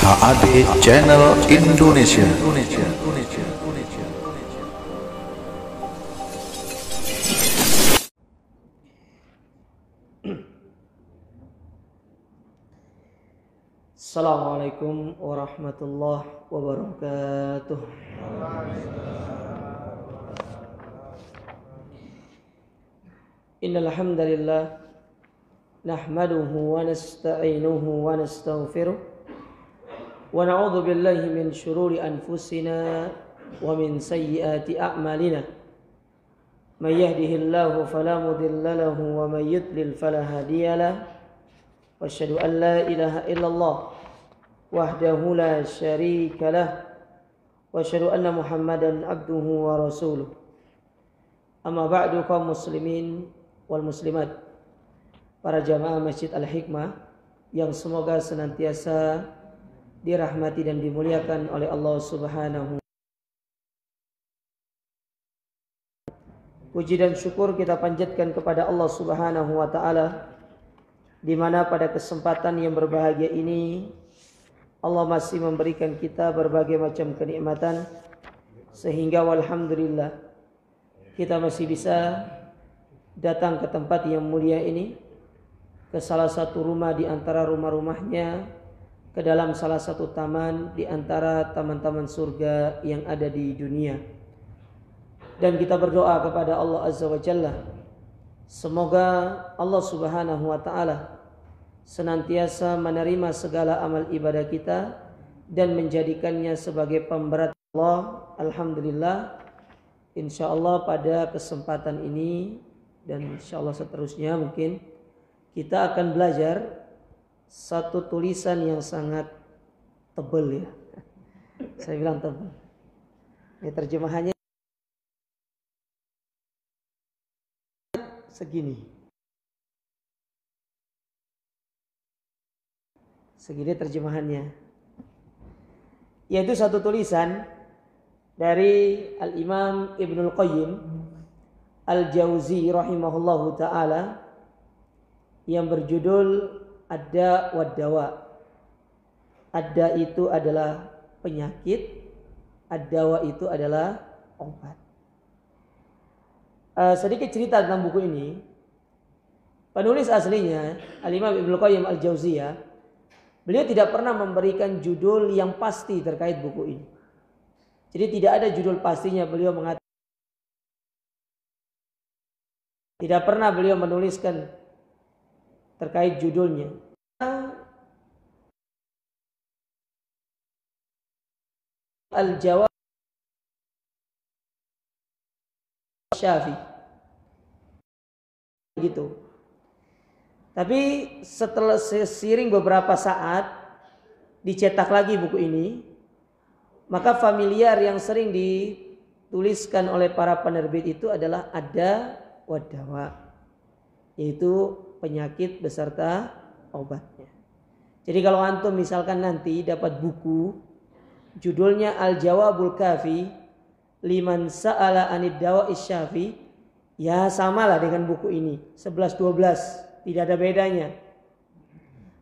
HAD Channel Indonesia. Assalamualaikum warahmatullahi wabarakatuh. Innal hamdalillah nahmaduhu wa nasta'inuhu wa nastaghfiruh ونعوذ بالله من شرور أنفسنا ومن سيئات أعمالنا من يهده الله فلا مضل له ومن يضلل فلا هادي له واشهد أن لا إله إلا الله وحده لا شريك له واشهد أن محمدا عبده ورسوله أما بعد kaum والمسلمات wal para jamaah Masjid Al Hikmah yang semoga senantiasa dirahmati dan dimuliakan oleh Allah Subhanahu Puji dan syukur kita panjatkan kepada Allah Subhanahu wa taala di mana pada kesempatan yang berbahagia ini Allah masih memberikan kita berbagai macam kenikmatan sehingga walhamdulillah kita masih bisa datang ke tempat yang mulia ini ke salah satu rumah di antara rumah-rumahnya ke dalam salah satu taman di antara taman-taman surga yang ada di dunia. Dan kita berdoa kepada Allah Azza wa Jalla. Semoga Allah Subhanahu wa taala senantiasa menerima segala amal ibadah kita dan menjadikannya sebagai pemberat Allah. Alhamdulillah. Insya Allah pada kesempatan ini dan insya Allah seterusnya mungkin kita akan belajar satu tulisan yang sangat tebel ya. Saya bilang tebel. Ini terjemahannya segini. Segini terjemahannya. Yaitu satu tulisan dari Al-Imam Ibnul Qayyim Al-Jauzi rahimahullahu taala yang berjudul ada wadawa. Ada itu adalah penyakit, adawa itu adalah obat. Uh, sedikit cerita tentang buku ini. Penulis aslinya Alimah Ibnu Qayyim Al-Jauziyah, beliau tidak pernah memberikan judul yang pasti terkait buku ini. Jadi tidak ada judul pastinya beliau mengatakan tidak pernah beliau menuliskan terkait judulnya. Al-Jawab Syafi. Begitu. Tapi setelah sesiring beberapa saat dicetak lagi buku ini, maka familiar yang sering dituliskan oleh para penerbit itu adalah ada wadawa yaitu penyakit beserta obatnya. Jadi kalau antum misalkan nanti dapat buku judulnya Al Jawabul Kafi liman sa'ala anid dawa isyafi ya samalah dengan buku ini 11 12 tidak ada bedanya.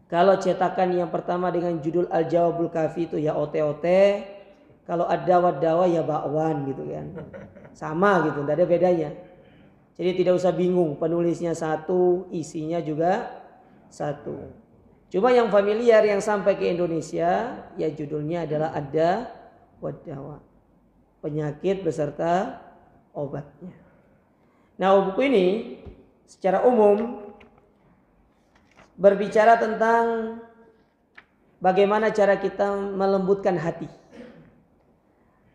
Kalau cetakan yang pertama dengan judul Al Jawabul Kafi itu ya OTOT, kalau ada dawa dawa ya bakwan gitu kan. Sama gitu, tidak ada bedanya. Jadi tidak usah bingung penulisnya satu, isinya juga satu. Cuma yang familiar yang sampai ke Indonesia ya judulnya adalah ada wadawa. Penyakit beserta obatnya. Nah, buku ini secara umum berbicara tentang bagaimana cara kita melembutkan hati.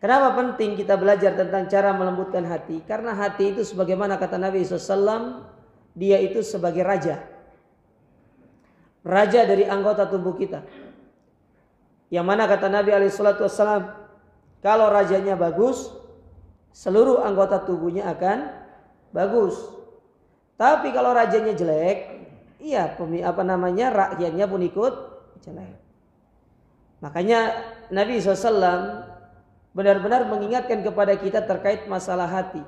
Kenapa penting kita belajar tentang cara melembutkan hati? Karena hati itu sebagaimana kata Nabi SAW, dia itu sebagai raja. Raja dari anggota tubuh kita. Yang mana kata Nabi SAW, kalau rajanya bagus, seluruh anggota tubuhnya akan bagus. Tapi kalau rajanya jelek, iya apa namanya rakyatnya pun ikut jelek. Makanya Nabi SAW benar-benar mengingatkan kepada kita terkait masalah hati.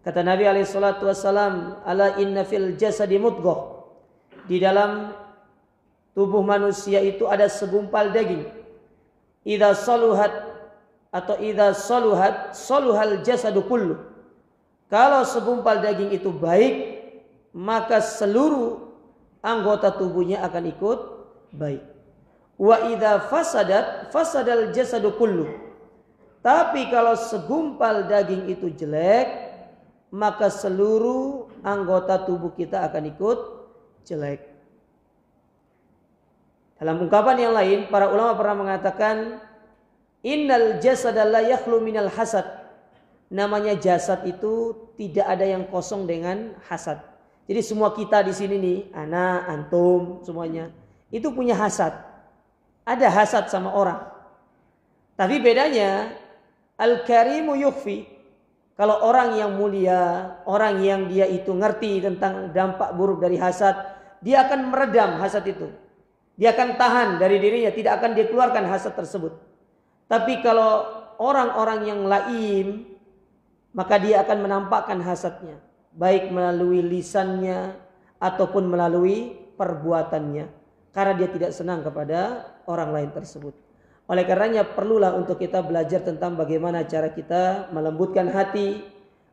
Kata Nabi alaihi salatu wasallam, "Ala inna fil jasadi mudghah." Di dalam tubuh manusia itu ada segumpal daging. Idza saluhat atau idza saluhat saluhal jasadu kullu. Kalau segumpal daging itu baik, maka seluruh anggota tubuhnya akan ikut baik. Wa idza fasadat fasadal jasadu kullu. Tapi kalau segumpal daging itu jelek, maka seluruh anggota tubuh kita akan ikut jelek. Dalam ungkapan yang lain, para ulama pernah mengatakan, Innal jasad yakhlu minal hasad. Namanya jasad itu tidak ada yang kosong dengan hasad. Jadi semua kita di sini nih, anak, antum, semuanya. Itu punya hasad. Ada hasad sama orang. Tapi bedanya Al-Karimu Kalau orang yang mulia, orang yang dia itu ngerti tentang dampak buruk dari hasad, dia akan meredam hasad itu. Dia akan tahan dari dirinya, tidak akan dia keluarkan hasad tersebut. Tapi kalau orang-orang yang laim, maka dia akan menampakkan hasadnya. Baik melalui lisannya ataupun melalui perbuatannya. Karena dia tidak senang kepada orang lain tersebut. Oleh karenanya perlulah untuk kita belajar tentang bagaimana cara kita melembutkan hati,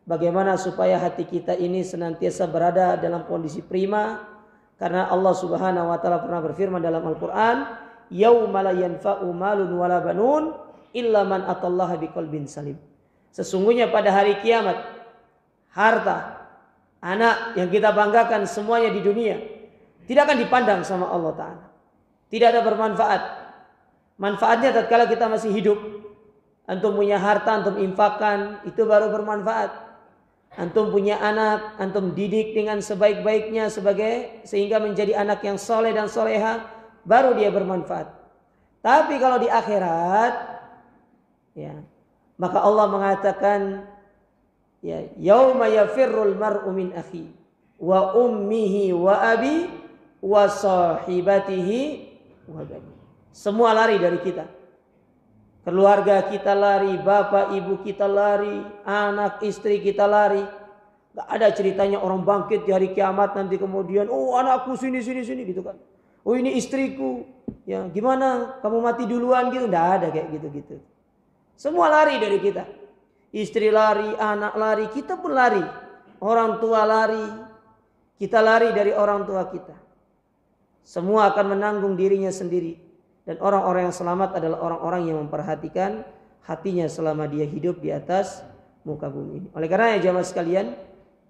bagaimana supaya hati kita ini senantiasa berada dalam kondisi prima karena Allah Subhanahu wa taala pernah berfirman dalam Al-Qur'an, "Yauma la yanfa'u malun wala banun illa man atallaha biqalbin salim." Sesungguhnya pada hari kiamat harta, anak yang kita banggakan semuanya di dunia tidak akan dipandang sama Allah taala. Tidak ada bermanfaat Manfaatnya tatkala kita masih hidup. Antum punya harta, antum infakkan, itu baru bermanfaat. Antum punya anak, antum didik dengan sebaik-baiknya sebagai sehingga menjadi anak yang soleh dan soleha, baru dia bermanfaat. Tapi kalau di akhirat, ya, maka Allah mengatakan, ya, yauma yafirul mar'u min akhi wa ummihi wa abi wa sahibatihi wa bani. Semua lari dari kita. Keluarga kita lari, bapak ibu kita lari, anak istri kita lari. Gak ada ceritanya orang bangkit di hari kiamat nanti kemudian, oh anakku sini sini sini gitu kan. Oh ini istriku, ya gimana kamu mati duluan gitu? Gak ada kayak gitu-gitu. Semua lari dari kita. Istri lari, anak lari, kita pun lari. Orang tua lari, kita lari dari orang tua kita. Semua akan menanggung dirinya sendiri dan orang-orang yang selamat adalah orang-orang yang memperhatikan hatinya selama dia hidup di atas muka bumi. Oleh karena ya jamaah sekalian,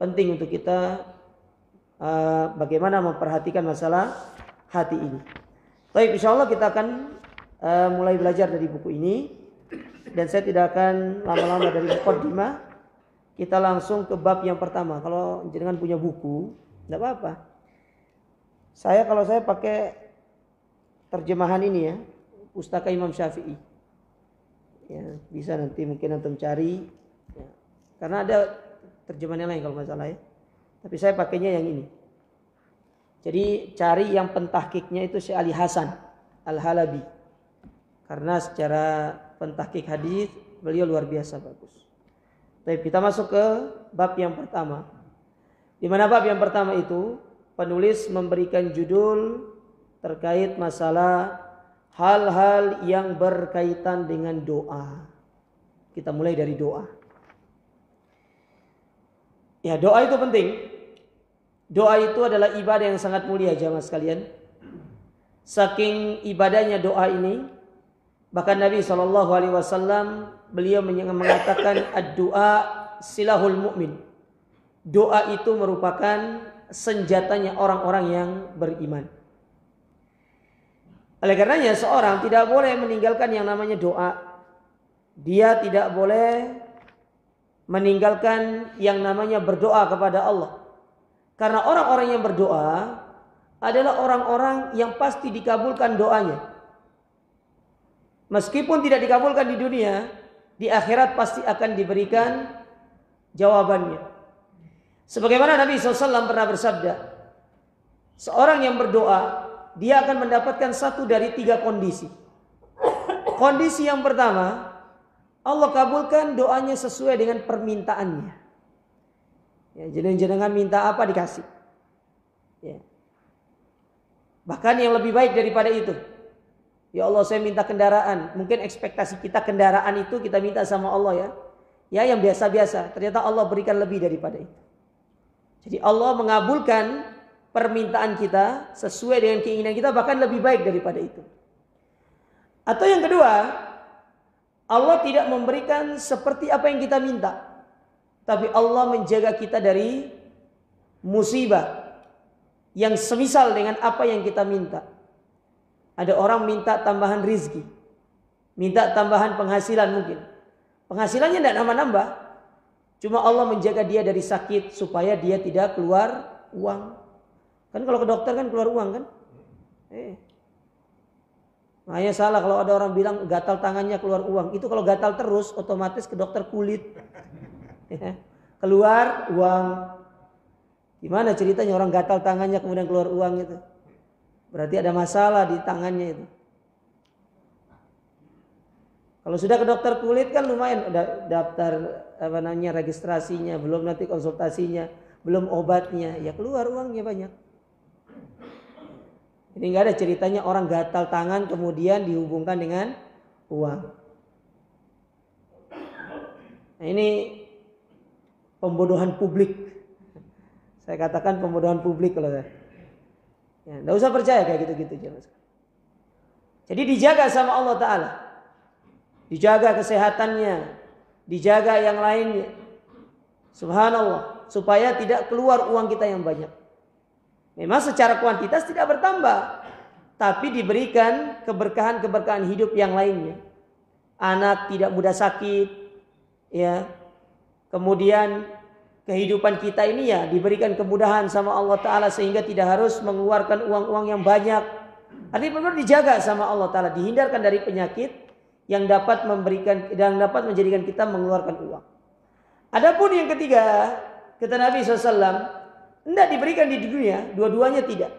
penting untuk kita uh, bagaimana memperhatikan masalah hati ini. Baik, insya Allah kita akan uh, mulai belajar dari buku ini dan saya tidak akan lama-lama dari mukadimah. Kita langsung ke bab yang pertama. Kalau jenengan punya buku, tidak apa-apa. Saya kalau saya pakai terjemahan ini ya, Pustaka Imam Syafi'i. Ya, bisa nanti mungkin nanti mencari, Ya. Karena ada terjemahan yang lain kalau nggak salah ya. Tapi saya pakainya yang ini. Jadi cari yang pentahkiknya itu Syekh Ali Hasan Al-Halabi. Karena secara pentahkik hadis beliau luar biasa bagus. Baik, kita masuk ke bab yang pertama. Di mana bab yang pertama itu penulis memberikan judul terkait masalah hal-hal yang berkaitan dengan doa. Kita mulai dari doa. Ya, doa itu penting. Doa itu adalah ibadah yang sangat mulia jamaah sekalian. Saking ibadahnya doa ini, bahkan Nabi Shallallahu alaihi wasallam beliau mengatakan doa silahul mukmin. Doa itu merupakan senjatanya orang-orang yang beriman. Oleh karenanya seorang tidak boleh meninggalkan yang namanya doa. Dia tidak boleh meninggalkan yang namanya berdoa kepada Allah. Karena orang-orang yang berdoa adalah orang-orang yang pasti dikabulkan doanya. Meskipun tidak dikabulkan di dunia, di akhirat pasti akan diberikan jawabannya. Sebagaimana Nabi SAW pernah bersabda, seorang yang berdoa dia akan mendapatkan satu dari tiga kondisi. Kondisi yang pertama, Allah kabulkan doanya sesuai dengan permintaannya. Ya, jenengan minta apa dikasih. Ya. Bahkan yang lebih baik daripada itu. Ya Allah saya minta kendaraan. Mungkin ekspektasi kita kendaraan itu kita minta sama Allah ya. Ya yang biasa-biasa. Ternyata Allah berikan lebih daripada itu. Jadi Allah mengabulkan permintaan kita sesuai dengan keinginan kita bahkan lebih baik daripada itu. Atau yang kedua, Allah tidak memberikan seperti apa yang kita minta. Tapi Allah menjaga kita dari musibah yang semisal dengan apa yang kita minta. Ada orang minta tambahan rizki. Minta tambahan penghasilan mungkin. Penghasilannya tidak nambah-nambah. Cuma Allah menjaga dia dari sakit supaya dia tidak keluar uang. Kan kalau ke dokter kan keluar uang kan? Eh. Makanya nah, salah kalau ada orang bilang gatal tangannya keluar uang. Itu kalau gatal terus otomatis ke dokter kulit. Ya. keluar uang. Gimana ceritanya orang gatal tangannya kemudian keluar uang itu? Berarti ada masalah di tangannya itu. Kalau sudah ke dokter kulit kan lumayan udah daftar apa namanya registrasinya, belum nanti konsultasinya, belum obatnya, ya keluar uangnya banyak. Ini nggak ada ceritanya orang gatal tangan kemudian dihubungkan dengan uang. Nah, ini pembodohan publik. Saya katakan pembodohan publik kalau saya. Ya, nggak usah percaya kayak gitu-gitu jelas. Jadi dijaga sama Allah Taala, dijaga kesehatannya, dijaga yang lainnya. Subhanallah, supaya tidak keluar uang kita yang banyak. Memang secara kuantitas tidak bertambah, tapi diberikan keberkahan-keberkahan hidup yang lainnya. Anak tidak mudah sakit, ya. Kemudian kehidupan kita ini ya diberikan kemudahan sama Allah Ta'ala sehingga tidak harus mengeluarkan uang-uang yang banyak. Artinya benar dijaga sama Allah Ta'ala. Dihindarkan dari penyakit yang dapat memberikan dan dapat menjadikan kita mengeluarkan uang. Adapun yang ketiga, kata Nabi SAW, tidak diberikan di dunia, dua-duanya tidak.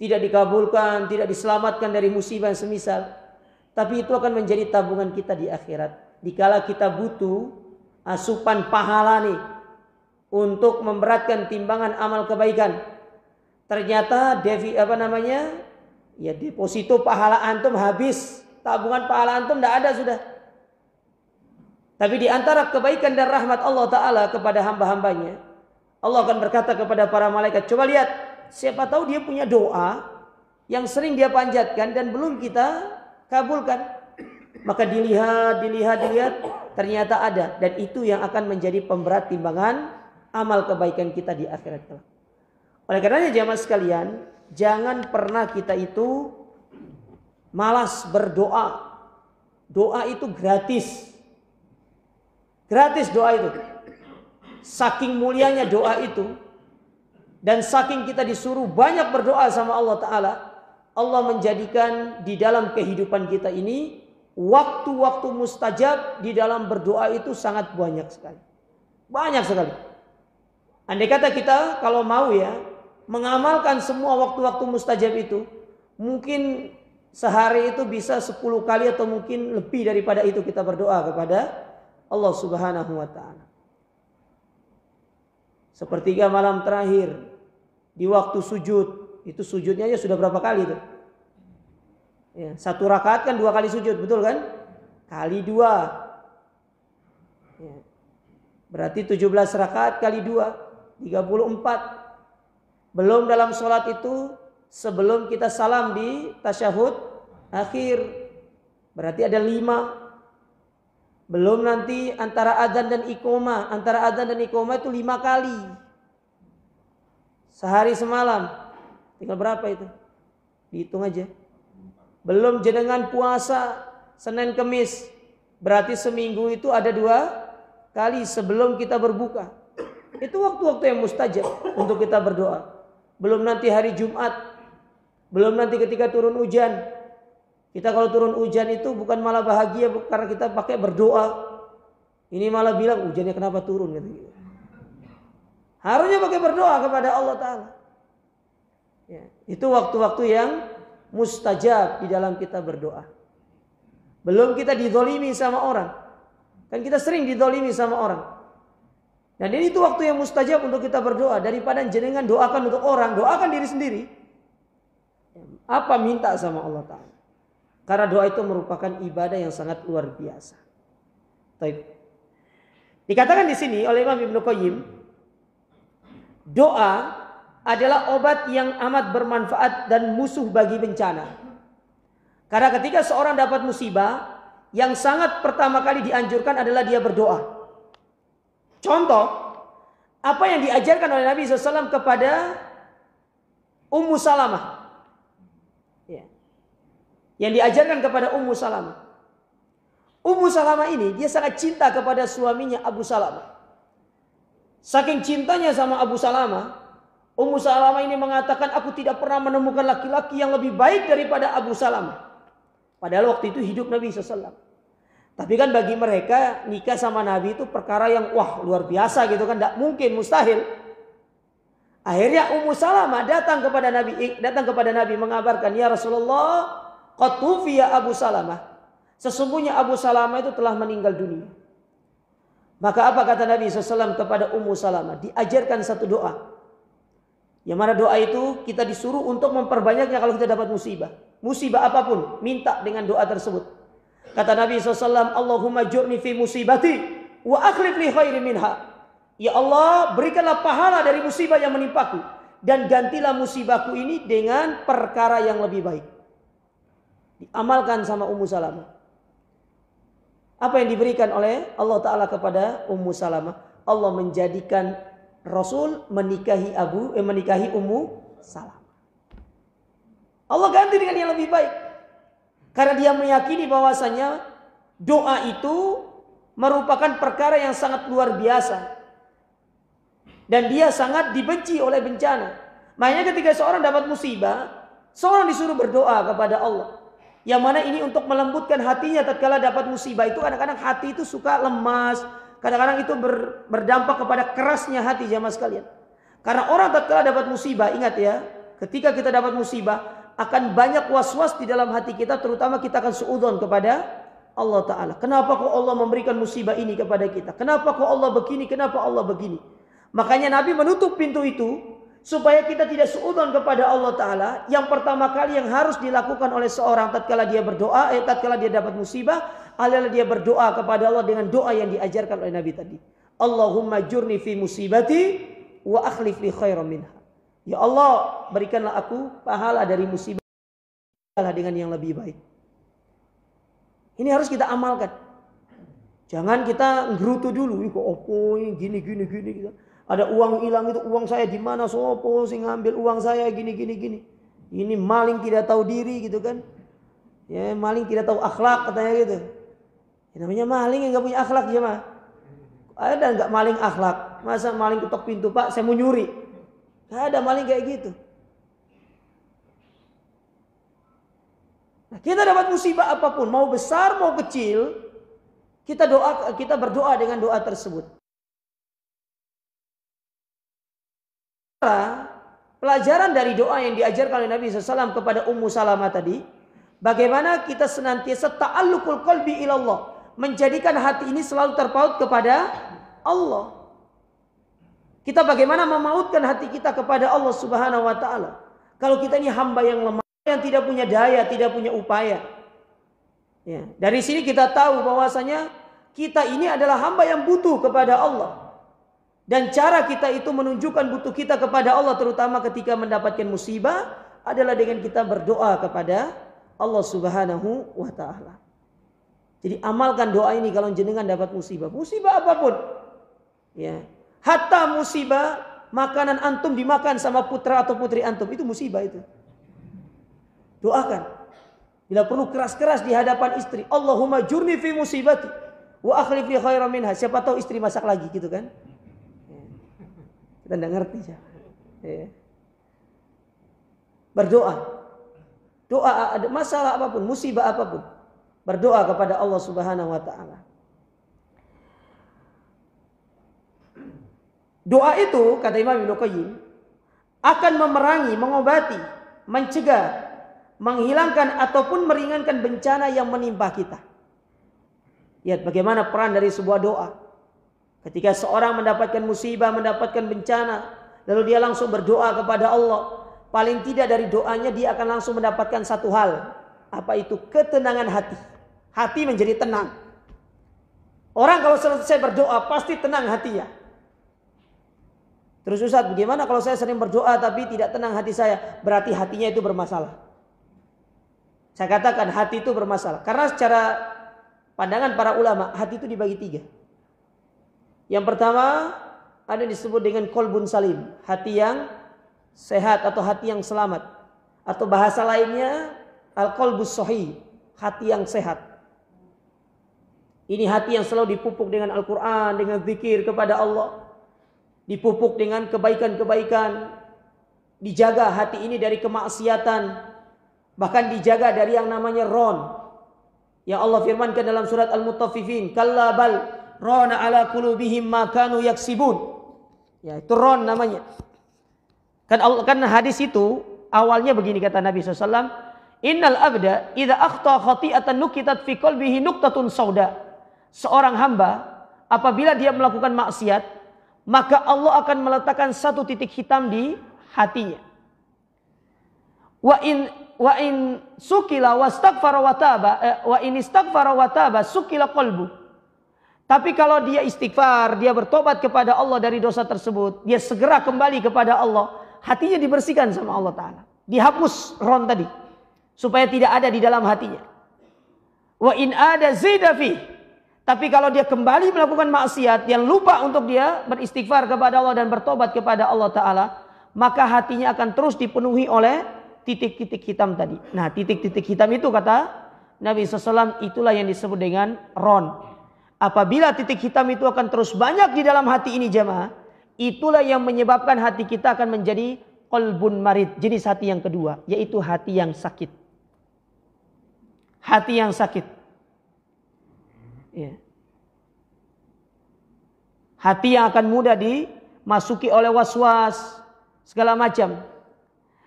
Tidak dikabulkan, tidak diselamatkan dari musibah semisal. Tapi itu akan menjadi tabungan kita di akhirat. Dikala kita butuh asupan pahala nih. Untuk memberatkan timbangan amal kebaikan. Ternyata Devi apa namanya? Ya deposito pahala antum habis. Tabungan pahala antum tidak ada sudah. Tapi di antara kebaikan dan rahmat Allah Ta'ala kepada hamba-hambanya Allah akan berkata kepada para malaikat, coba lihat, siapa tahu dia punya doa yang sering dia panjatkan dan belum kita kabulkan. Maka dilihat, dilihat, dilihat, ternyata ada dan itu yang akan menjadi pemberat timbangan amal kebaikan kita di akhirat Oleh karenanya jamaah sekalian, jangan pernah kita itu malas berdoa. Doa itu gratis. Gratis doa itu saking mulianya doa itu dan saking kita disuruh banyak berdoa sama Allah taala, Allah menjadikan di dalam kehidupan kita ini waktu-waktu mustajab di dalam berdoa itu sangat banyak sekali. Banyak sekali. Andai kata kita kalau mau ya mengamalkan semua waktu-waktu mustajab itu, mungkin sehari itu bisa 10 kali atau mungkin lebih daripada itu kita berdoa kepada Allah Subhanahu wa taala. Sepertiga malam terakhir di waktu sujud itu sujudnya ya sudah berapa kali tuh? Ya, satu rakaat kan dua kali sujud betul kan? Kali dua. Ya. Berarti 17 rakaat kali dua 34. Belum dalam sholat itu sebelum kita salam di tasyahud akhir. Berarti ada lima belum nanti antara azan dan ikoma, antara azan dan ikoma itu lima kali. Sehari semalam. Tinggal berapa itu? Dihitung aja. Belum jenengan puasa Senin Kemis. Berarti seminggu itu ada dua kali sebelum kita berbuka. Itu waktu-waktu yang mustajab untuk kita berdoa. Belum nanti hari Jumat. Belum nanti ketika turun hujan kita kalau turun hujan itu bukan malah bahagia karena kita pakai berdoa. Ini malah bilang hujannya kenapa turun gitu. Harusnya pakai berdoa kepada Allah Ta'ala. Ya. Itu waktu-waktu yang mustajab di dalam kita berdoa. Belum kita didolimi sama orang. Kan kita sering didolimi sama orang. Dan ini itu waktu yang mustajab untuk kita berdoa. Daripada jenengan doakan untuk orang, doakan diri sendiri. Apa minta sama Allah Ta'ala. Karena doa itu merupakan ibadah yang sangat luar biasa. Taib. Dikatakan di sini oleh Imam Ibnu Qayyim, doa adalah obat yang amat bermanfaat dan musuh bagi bencana. Karena ketika seorang dapat musibah, yang sangat pertama kali dianjurkan adalah dia berdoa. Contoh, apa yang diajarkan oleh Nabi SAW kepada Ummu Salamah yang diajarkan kepada Ummu Salamah. Ummu Salamah ini dia sangat cinta kepada suaminya Abu Salamah. Saking cintanya sama Abu Salama, Ummu Salamah ini mengatakan aku tidak pernah menemukan laki-laki yang lebih baik daripada Abu Salama. Padahal waktu itu hidup Nabi SAW. Tapi kan bagi mereka nikah sama Nabi itu perkara yang wah luar biasa gitu kan. Tidak mungkin, mustahil. Akhirnya Ummu Salamah datang kepada Nabi datang kepada Nabi mengabarkan, "Ya Rasulullah, Qatufiya Abu Salamah. Sesungguhnya Abu Salamah itu telah meninggal dunia. Maka apa kata Nabi SAW kepada Ummu Salamah? Diajarkan satu doa. Yang mana doa itu kita disuruh untuk memperbanyaknya kalau kita dapat musibah. Musibah apapun, minta dengan doa tersebut. Kata Nabi SAW, Allahumma jurni fi musibati wa akhlif li khairi minha. Ya Allah, berikanlah pahala dari musibah yang menimpaku. Dan gantilah musibahku ini dengan perkara yang lebih baik. Diamalkan sama Ummu Salamah. Apa yang diberikan oleh Allah Ta'ala kepada Ummu Salamah? Allah menjadikan Rasul menikahi Abu, eh, menikahi Ummu Salamah. Allah ganti dengan yang lebih baik. Karena dia meyakini bahwasanya doa itu merupakan perkara yang sangat luar biasa. Dan dia sangat dibenci oleh bencana. Makanya ketika seorang dapat musibah, seorang disuruh berdoa kepada Allah. Yang mana ini untuk melembutkan hatinya tatkala dapat musibah itu kadang-kadang hati itu suka lemas, kadang-kadang itu ber, berdampak kepada kerasnya hati jamaah sekalian. Karena orang tatkala dapat musibah, ingat ya, ketika kita dapat musibah akan banyak was-was di dalam hati kita terutama kita akan suudzon kepada Allah taala. Kenapa kok Allah memberikan musibah ini kepada kita? Kenapa kok Allah begini? Kenapa Allah begini? Makanya Nabi menutup pintu itu supaya kita tidak seudon kepada Allah taala, yang pertama kali yang harus dilakukan oleh seorang tatkala dia berdoa, eh tatkala dia dapat musibah adalah dia berdoa kepada Allah dengan doa yang diajarkan oleh Nabi tadi. Allahumma jurni fi musibati wa akhlif li khairan minha. Ya Allah, berikanlah aku pahala dari musibah dengan yang lebih baik. Ini harus kita amalkan. Jangan kita ngerutu dulu, kok opo gini gini gini gitu. Ada uang hilang itu uang saya di mana sopo sing ngambil uang saya gini gini gini. Ini maling tidak tahu diri gitu kan. Ya, maling tidak tahu akhlak katanya gitu. Ya, namanya maling yang nggak punya akhlak ya, mah. Ada nggak maling akhlak? Masa maling ketok pintu pak, saya mau nyuri. Gak ada maling kayak gitu. Nah, kita dapat musibah apapun, mau besar mau kecil, kita doa kita berdoa dengan doa tersebut. pelajaran dari doa yang diajarkan oleh Nabi SAW kepada Ummu Salamah tadi, bagaimana kita senantiasa ta'allukul qalbi ilallah, menjadikan hati ini selalu terpaut kepada Allah. Kita bagaimana memautkan hati kita kepada Allah Subhanahu wa taala. Kalau kita ini hamba yang lemah, yang tidak punya daya, tidak punya upaya. Ya, dari sini kita tahu bahwasanya kita ini adalah hamba yang butuh kepada Allah. Dan cara kita itu menunjukkan butuh kita kepada Allah terutama ketika mendapatkan musibah adalah dengan kita berdoa kepada Allah Subhanahu wa taala. Jadi amalkan doa ini kalau jenengan dapat musibah, musibah apapun. Ya. Hatta musibah makanan antum dimakan sama putra atau putri antum itu musibah itu. Doakan. Bila perlu keras-keras di hadapan istri, Allahumma jurni fi musibati wa akhlif li khairan minha. Siapa tahu istri masak lagi gitu kan? Kita tidak ngerti Ya. Berdoa. Doa ada masalah apapun, musibah apapun. Berdoa kepada Allah Subhanahu wa taala. Doa itu kata Imam Ibnu Qayyim akan memerangi, mengobati, mencegah, menghilangkan ataupun meringankan bencana yang menimpa kita. Lihat bagaimana peran dari sebuah doa. Ketika seorang mendapatkan musibah, mendapatkan bencana, lalu dia langsung berdoa kepada Allah. Paling tidak dari doanya dia akan langsung mendapatkan satu hal. Apa itu? Ketenangan hati. Hati menjadi tenang. Orang kalau selesai berdoa pasti tenang hatinya. Terus Ustaz, bagaimana kalau saya sering berdoa tapi tidak tenang hati saya? Berarti hatinya itu bermasalah. Saya katakan hati itu bermasalah. Karena secara pandangan para ulama, hati itu dibagi tiga. Yang pertama ada disebut dengan kolbun salim, hati yang sehat atau hati yang selamat. Atau bahasa lainnya al-kolbus sohi, hati yang sehat. Ini hati yang selalu dipupuk dengan Al-Quran, dengan zikir kepada Allah. Dipupuk dengan kebaikan-kebaikan. Dijaga hati ini dari kemaksiatan. Bahkan dijaga dari yang namanya ron. Yang Allah firmankan dalam surat al Kalla bal rona ala kulubihim makanu yaksibun. Ya, itu ron namanya. Kan kan hadis itu awalnya begini kata Nabi SAW. Innal abda idza akhta khati'atan nukitat fi nukta nuktatun sauda. Seorang hamba apabila dia melakukan maksiat, maka Allah akan meletakkan satu titik hitam di hatinya. Wa in wa in sukila wastaghfara wa taba eh, wa in istaghfara wa taba sukila kolbu tapi kalau dia istighfar, dia bertobat kepada Allah dari dosa tersebut, dia segera kembali kepada Allah, hatinya dibersihkan sama Allah Ta'ala. Dihapus ron tadi, supaya tidak ada di dalam hatinya. Wa in ada zidafi. Tapi kalau dia kembali melakukan maksiat, yang lupa untuk dia beristighfar kepada Allah dan bertobat kepada Allah Ta'ala, maka hatinya akan terus dipenuhi oleh titik-titik hitam tadi. Nah, titik-titik hitam itu kata Nabi SAW, itulah yang disebut dengan ron Apabila titik hitam itu akan terus banyak di dalam hati ini jemaah, itulah yang menyebabkan hati kita akan menjadi kolbun marid, jenis hati yang kedua, yaitu hati yang sakit. Hati yang sakit. Ya. Hati yang akan mudah dimasuki oleh was-was, segala macam.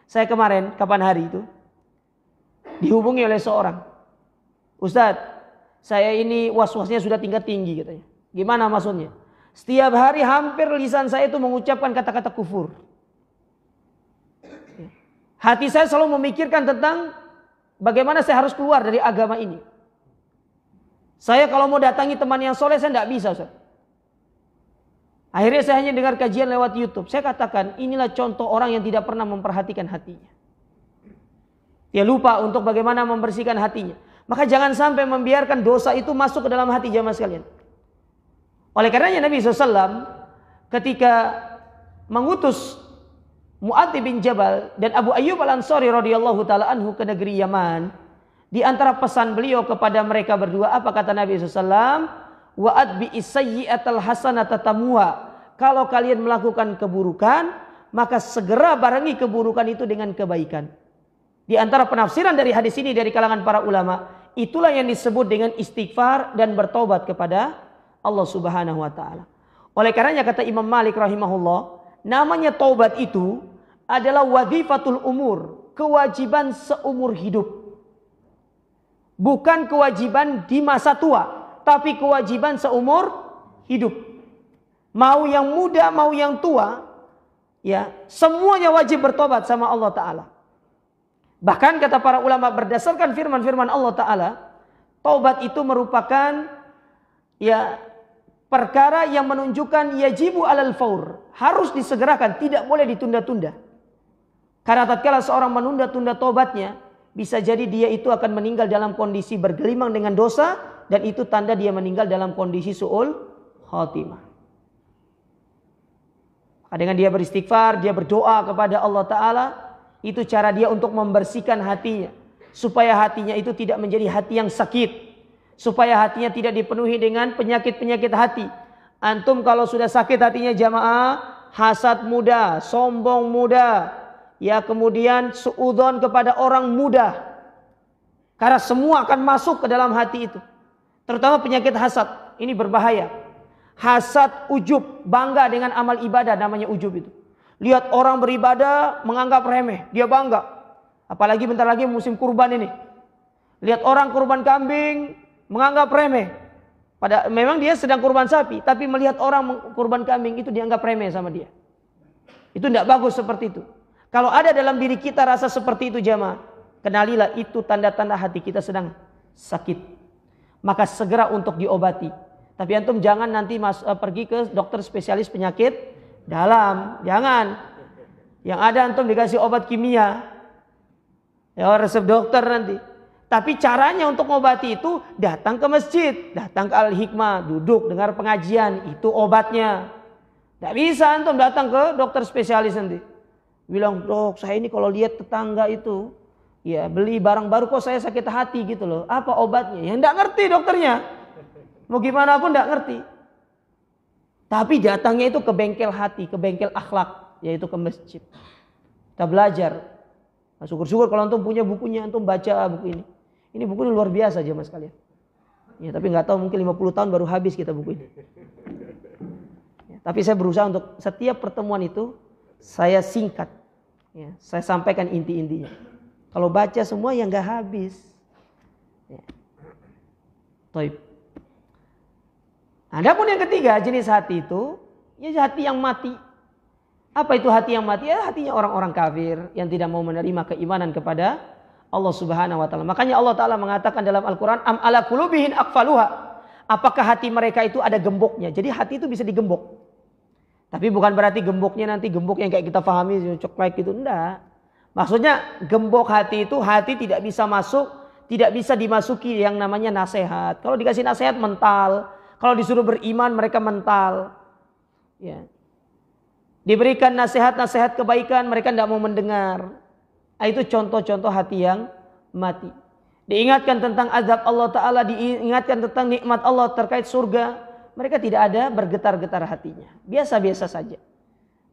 Saya kemarin, kapan hari itu, dihubungi oleh seorang. Ustadz, saya ini was-wasnya sudah tingkat tinggi katanya. Gimana maksudnya? Setiap hari hampir lisan saya itu mengucapkan kata-kata kufur. Ya. Hati saya selalu memikirkan tentang bagaimana saya harus keluar dari agama ini. Saya kalau mau datangi teman yang soleh saya tidak bisa. Ustaz. Akhirnya saya hanya dengar kajian lewat YouTube. Saya katakan inilah contoh orang yang tidak pernah memperhatikan hatinya. Dia lupa untuk bagaimana membersihkan hatinya. Maka jangan sampai membiarkan dosa itu masuk ke dalam hati jamaah sekalian. Oleh karenanya Nabi SAW ketika mengutus Mu'adz bin Jabal dan Abu Ayyub Al-Ansari radhiyallahu taala anhu ke negeri Yaman, di antara pesan beliau kepada mereka berdua apa kata Nabi SAW? Wa'ad bi isayyi'atal hasanata Kalau kalian melakukan keburukan, maka segera barengi keburukan itu dengan kebaikan. Di antara penafsiran dari hadis ini dari kalangan para ulama, Itulah yang disebut dengan istighfar dan bertobat kepada Allah Subhanahu wa taala. Oleh karenanya kata Imam Malik rahimahullah, namanya taubat itu adalah wadifatul umur, kewajiban seumur hidup. Bukan kewajiban di masa tua, tapi kewajiban seumur hidup. Mau yang muda, mau yang tua, ya, semuanya wajib bertobat sama Allah taala. Bahkan kata para ulama berdasarkan firman-firman Allah Ta'ala, taubat itu merupakan ya perkara yang menunjukkan yajibu alal faur. Harus disegerakan, tidak boleh ditunda-tunda. Karena tatkala seorang menunda-tunda taubatnya, bisa jadi dia itu akan meninggal dalam kondisi bergelimang dengan dosa dan itu tanda dia meninggal dalam kondisi su'ul khatimah. Dengan dia beristighfar, dia berdoa kepada Allah Ta'ala, itu cara dia untuk membersihkan hatinya. Supaya hatinya itu tidak menjadi hati yang sakit. Supaya hatinya tidak dipenuhi dengan penyakit-penyakit hati. Antum kalau sudah sakit hatinya jamaah, hasad muda, sombong muda. Ya kemudian suudon kepada orang muda. Karena semua akan masuk ke dalam hati itu. Terutama penyakit hasad. Ini berbahaya. Hasad ujub, bangga dengan amal ibadah namanya ujub itu. Lihat orang beribadah menganggap remeh, dia bangga. Apalagi bentar lagi musim kurban ini. Lihat orang kurban kambing menganggap remeh. Pada memang dia sedang kurban sapi, tapi melihat orang kurban kambing itu dianggap remeh sama dia. Itu tidak bagus seperti itu. Kalau ada dalam diri kita rasa seperti itu jemaah, kenalilah itu tanda-tanda hati kita sedang sakit. Maka segera untuk diobati. Tapi antum jangan nanti mas, eh, pergi ke dokter spesialis penyakit dalam, jangan. Yang ada antum dikasih obat kimia. Ya resep dokter nanti. Tapi caranya untuk ngobati itu datang ke masjid, datang ke Al-Hikmah, duduk dengar pengajian, itu obatnya. Tidak bisa antum datang ke dokter spesialis nanti. Bilang, dok saya ini kalau lihat tetangga itu, ya beli barang baru kok saya sakit hati gitu loh. Apa obatnya? Ya tidak ngerti dokternya. Mau gimana pun tidak ngerti. Tapi datangnya itu ke bengkel hati, ke bengkel akhlak, yaitu ke masjid. Kita belajar. Nah, syukur-syukur kalau antum punya bukunya, antum baca buku ini. Ini buku ini luar biasa aja mas kalian. Ya, tapi nggak tahu mungkin 50 tahun baru habis kita buku ini. Ya, tapi saya berusaha untuk setiap pertemuan itu saya singkat. Ya, saya sampaikan inti-intinya. Kalau baca semua yang nggak habis. Ya. Toib. Adapun yang ketiga jenis hati itu ya hati yang mati. Apa itu hati yang mati? Ya hatinya orang-orang kafir yang tidak mau menerima keimanan kepada Allah Subhanahu wa taala. Makanya Allah taala mengatakan dalam Al-Qur'an am ala qulubihin aqfaluha. Apakah hati mereka itu ada gemboknya? Jadi hati itu bisa digembok. Tapi bukan berarti gemboknya nanti gembok yang kayak kita pahami coklat gitu enggak. Maksudnya gembok hati itu hati tidak bisa masuk, tidak bisa dimasuki yang namanya nasihat. Kalau dikasih nasihat mental, kalau disuruh beriman mereka mental. Ya. Diberikan nasihat-nasihat kebaikan mereka tidak mau mendengar. Nah, itu contoh-contoh hati yang mati. Diingatkan tentang azab Allah Ta'ala, diingatkan tentang nikmat Allah terkait surga. Mereka tidak ada bergetar-getar hatinya. Biasa-biasa saja.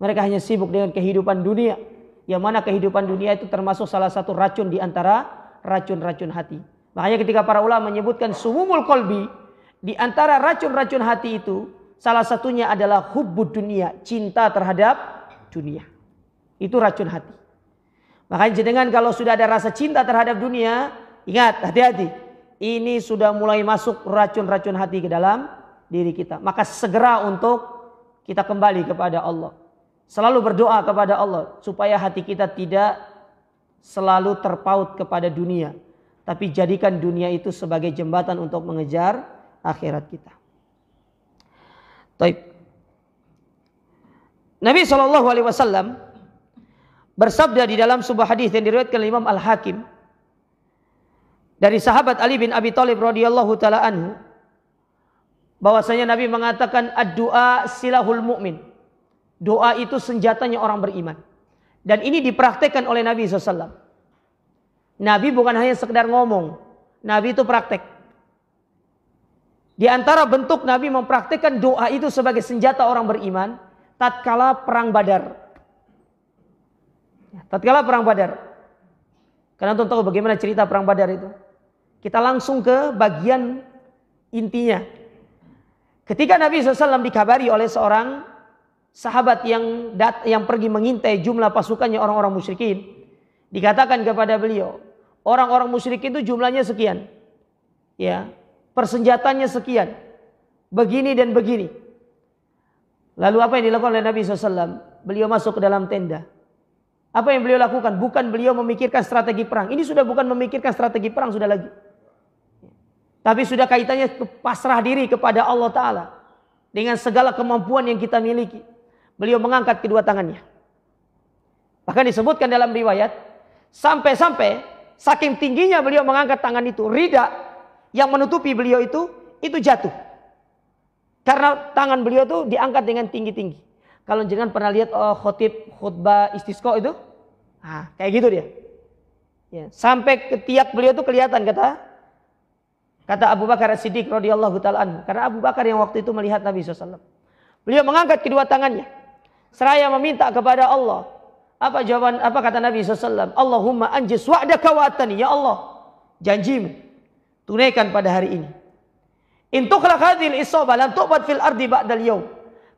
Mereka hanya sibuk dengan kehidupan dunia. Yang mana kehidupan dunia itu termasuk salah satu racun di antara racun-racun hati. Makanya ketika para ulama menyebutkan sumumul kolbi, di antara racun-racun hati itu, salah satunya adalah hubbud dunia, cinta terhadap dunia. Itu racun hati. Makanya jenengan kalau sudah ada rasa cinta terhadap dunia, ingat hati-hati. Ini sudah mulai masuk racun-racun hati ke dalam diri kita. Maka segera untuk kita kembali kepada Allah. Selalu berdoa kepada Allah supaya hati kita tidak selalu terpaut kepada dunia, tapi jadikan dunia itu sebagai jembatan untuk mengejar akhirat kita. Taib. Nabi Shallallahu Alaihi Wasallam bersabda di dalam sebuah hadis yang diriwayatkan oleh Imam Al Hakim dari sahabat Ali bin Abi Thalib radhiyallahu taala anhu bahwasanya Nabi mengatakan ad-doa silahul mukmin. Doa itu senjatanya orang beriman. Dan ini dipraktekkan oleh Nabi SAW. Nabi bukan hanya sekedar ngomong. Nabi itu praktek. Di antara bentuk Nabi mempraktikkan doa itu sebagai senjata orang beriman tatkala perang Badar. Ya, tatkala perang Badar. Karena tuan tahu bagaimana cerita perang Badar itu. Kita langsung ke bagian intinya. Ketika Nabi SAW dikabari oleh seorang sahabat yang dat yang pergi mengintai jumlah pasukannya orang-orang musyrikin, dikatakan kepada beliau, orang-orang musyrikin itu jumlahnya sekian. Ya, Persenjatannya sekian, begini dan begini. Lalu apa yang dilakukan oleh Nabi SAW? Beliau masuk ke dalam tenda. Apa yang beliau lakukan? Bukan beliau memikirkan strategi perang. Ini sudah bukan memikirkan strategi perang, sudah lagi. Tapi sudah kaitannya pasrah diri kepada Allah Ta'ala. Dengan segala kemampuan yang kita miliki. Beliau mengangkat kedua tangannya. Bahkan disebutkan dalam riwayat. Sampai-sampai saking tingginya beliau mengangkat tangan itu. Rida yang menutupi beliau itu itu jatuh. Karena tangan beliau itu diangkat dengan tinggi-tinggi. Kalau jangan pernah lihat oh, khotib khutbah istisqa itu, nah, kayak gitu dia. Ya, sampai ketiak beliau itu kelihatan kata kata Abu Bakar As-Siddiq radhiyallahu taalaan. karena Abu Bakar yang waktu itu melihat Nabi SAW. Beliau mengangkat kedua tangannya seraya meminta kepada Allah. Apa jawaban apa kata Nabi SAW? Allahumma anjis wa'daka kawatani Ya Allah, janjimu tunaikan pada hari ini. Intuklah hadil isoba lan tobat fil ardi ba'dal yaum.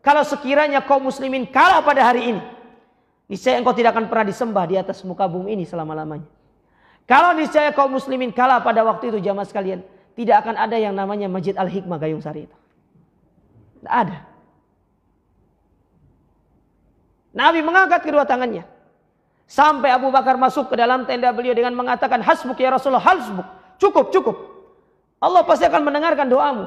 Kalau sekiranya kaum muslimin kalah pada hari ini, niscaya engkau tidak akan pernah disembah di atas muka bumi ini selama-lamanya. Kalau niscaya kaum muslimin kalah pada waktu itu jamaah sekalian, tidak akan ada yang namanya Masjid Al-Hikmah Gayung Sari itu. Tidak ada. Nabi mengangkat kedua tangannya. Sampai Abu Bakar masuk ke dalam tenda beliau dengan mengatakan hasbuk ya Rasulullah hasbuk. Cukup, cukup. Allah pasti akan mendengarkan doamu.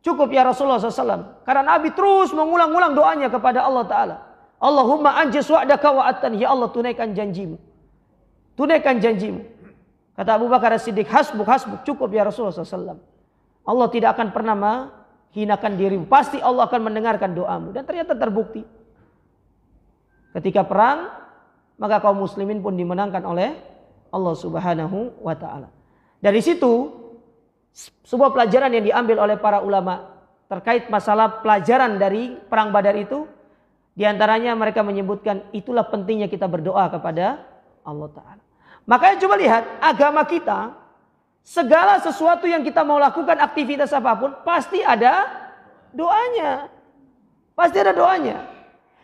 Cukup ya Rasulullah SAW. Karena Nabi terus mengulang-ulang doanya kepada Allah Ta'ala. Allahumma anjis wa'daka wa'atan. Ya Allah tunaikan janjimu. Tunaikan janjimu. Kata Abu Bakar Siddiq, hasbuk, hasbuk. Cukup ya Rasulullah SAW. Allah tidak akan pernah menghinakan dirimu. Pasti Allah akan mendengarkan doamu. Dan ternyata terbukti. Ketika perang, maka kaum muslimin pun dimenangkan oleh Allah Subhanahu wa taala. Dari situ sebuah pelajaran yang diambil oleh para ulama terkait masalah pelajaran dari perang Badar itu di antaranya mereka menyebutkan itulah pentingnya kita berdoa kepada Allah taala. Makanya coba lihat agama kita segala sesuatu yang kita mau lakukan aktivitas apapun pasti ada doanya. Pasti ada doanya.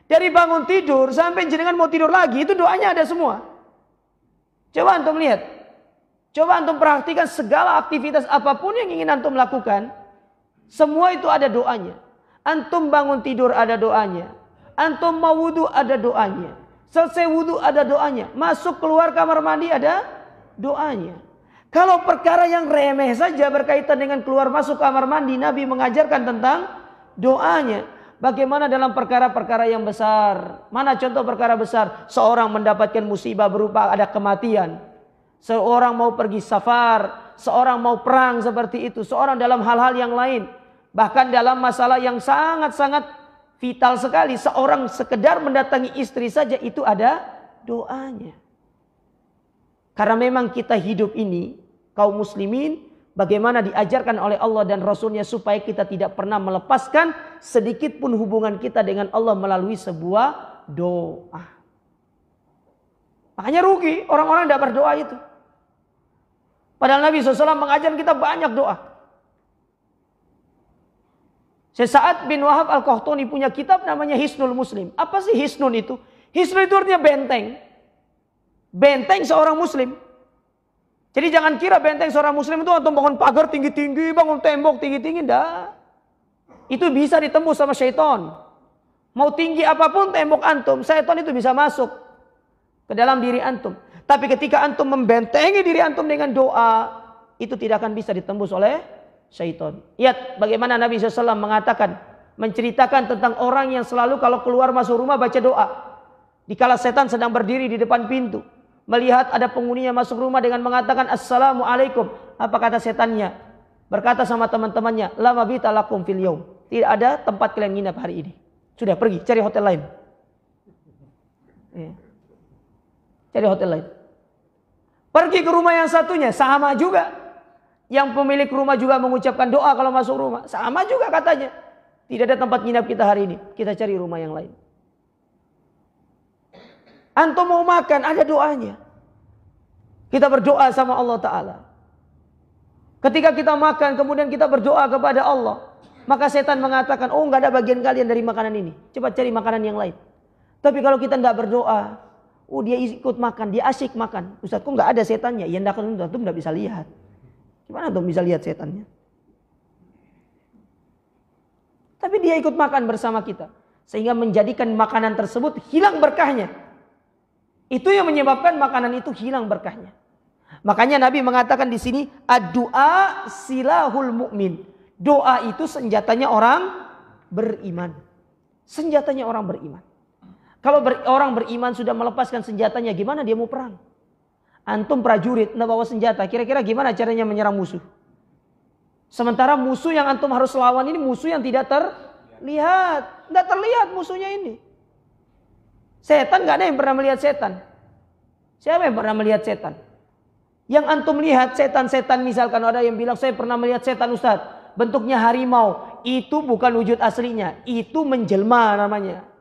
Dari bangun tidur sampai jenengan mau tidur lagi itu doanya ada semua. Coba untuk lihat Coba antum perhatikan segala aktivitas apapun yang ingin antum lakukan, semua itu ada doanya. Antum bangun tidur ada doanya. Antum mau wudhu ada doanya. Selesai wudhu ada doanya. Masuk keluar kamar mandi ada doanya. Kalau perkara yang remeh saja berkaitan dengan keluar masuk kamar mandi, Nabi mengajarkan tentang doanya. Bagaimana dalam perkara-perkara yang besar? Mana contoh perkara besar? Seorang mendapatkan musibah berupa ada kematian Seorang mau pergi safar, seorang mau perang seperti itu, seorang dalam hal-hal yang lain. Bahkan dalam masalah yang sangat-sangat vital sekali. Seorang sekedar mendatangi istri saja itu ada doanya. Karena memang kita hidup ini, kaum muslimin, bagaimana diajarkan oleh Allah dan Rasulnya supaya kita tidak pernah melepaskan sedikit pun hubungan kita dengan Allah melalui sebuah doa. Makanya rugi orang-orang tidak berdoa itu. Padahal Nabi SAW mengajar kita banyak doa. Sesaat bin Wahab Al-Qahtuni punya kitab namanya Hisnul Muslim. Apa sih Hisnun itu? Hisnun itu artinya benteng. Benteng seorang muslim. Jadi jangan kira benteng seorang muslim itu untuk bangun pagar tinggi-tinggi, bangun tembok tinggi-tinggi. Dah. Itu bisa ditembus sama syaitan. Mau tinggi apapun tembok antum, Syaitan itu bisa masuk ke dalam diri antum. Tapi ketika antum membentengi diri antum dengan doa, itu tidak akan bisa ditembus oleh syaitan. Lihat bagaimana Nabi SAW mengatakan, menceritakan tentang orang yang selalu kalau keluar masuk rumah baca doa. di kala setan sedang berdiri di depan pintu, melihat ada penghuninya masuk rumah dengan mengatakan assalamualaikum. Apa kata setannya? Berkata sama teman-temannya, lama bita lakum fil yaum. Tidak ada tempat kalian nginap hari ini. Sudah pergi, cari hotel lain. Ya cari hotel lain. Pergi ke rumah yang satunya, sama juga. Yang pemilik rumah juga mengucapkan doa kalau masuk rumah. Sama juga katanya. Tidak ada tempat nginap kita hari ini. Kita cari rumah yang lain. Antum mau makan, ada doanya. Kita berdoa sama Allah Ta'ala. Ketika kita makan, kemudian kita berdoa kepada Allah. Maka setan mengatakan, oh nggak ada bagian kalian dari makanan ini. Cepat cari makanan yang lain. Tapi kalau kita tidak berdoa, Oh dia ikut makan, dia asik makan. Ustaz kok nggak ada setannya? Ya enggak kan antum nggak bisa lihat. Gimana tuh bisa lihat setannya? Tapi dia ikut makan bersama kita. Sehingga menjadikan makanan tersebut hilang berkahnya. Itu yang menyebabkan makanan itu hilang berkahnya. Makanya Nabi mengatakan di sini doa silahul mukmin. Doa itu senjatanya orang beriman. Senjatanya orang beriman. Kalau ber, orang beriman sudah melepaskan senjatanya, gimana dia mau perang? Antum prajurit, nah bawa senjata, kira-kira gimana caranya menyerang musuh? Sementara musuh yang antum harus lawan ini musuh yang tidak terlihat. Tidak terlihat musuhnya ini. Setan nggak ada yang pernah melihat setan. Siapa yang pernah melihat setan? Yang antum lihat setan-setan misalkan ada yang bilang saya pernah melihat setan Ustaz. Bentuknya harimau. Itu bukan wujud aslinya. Itu menjelma namanya.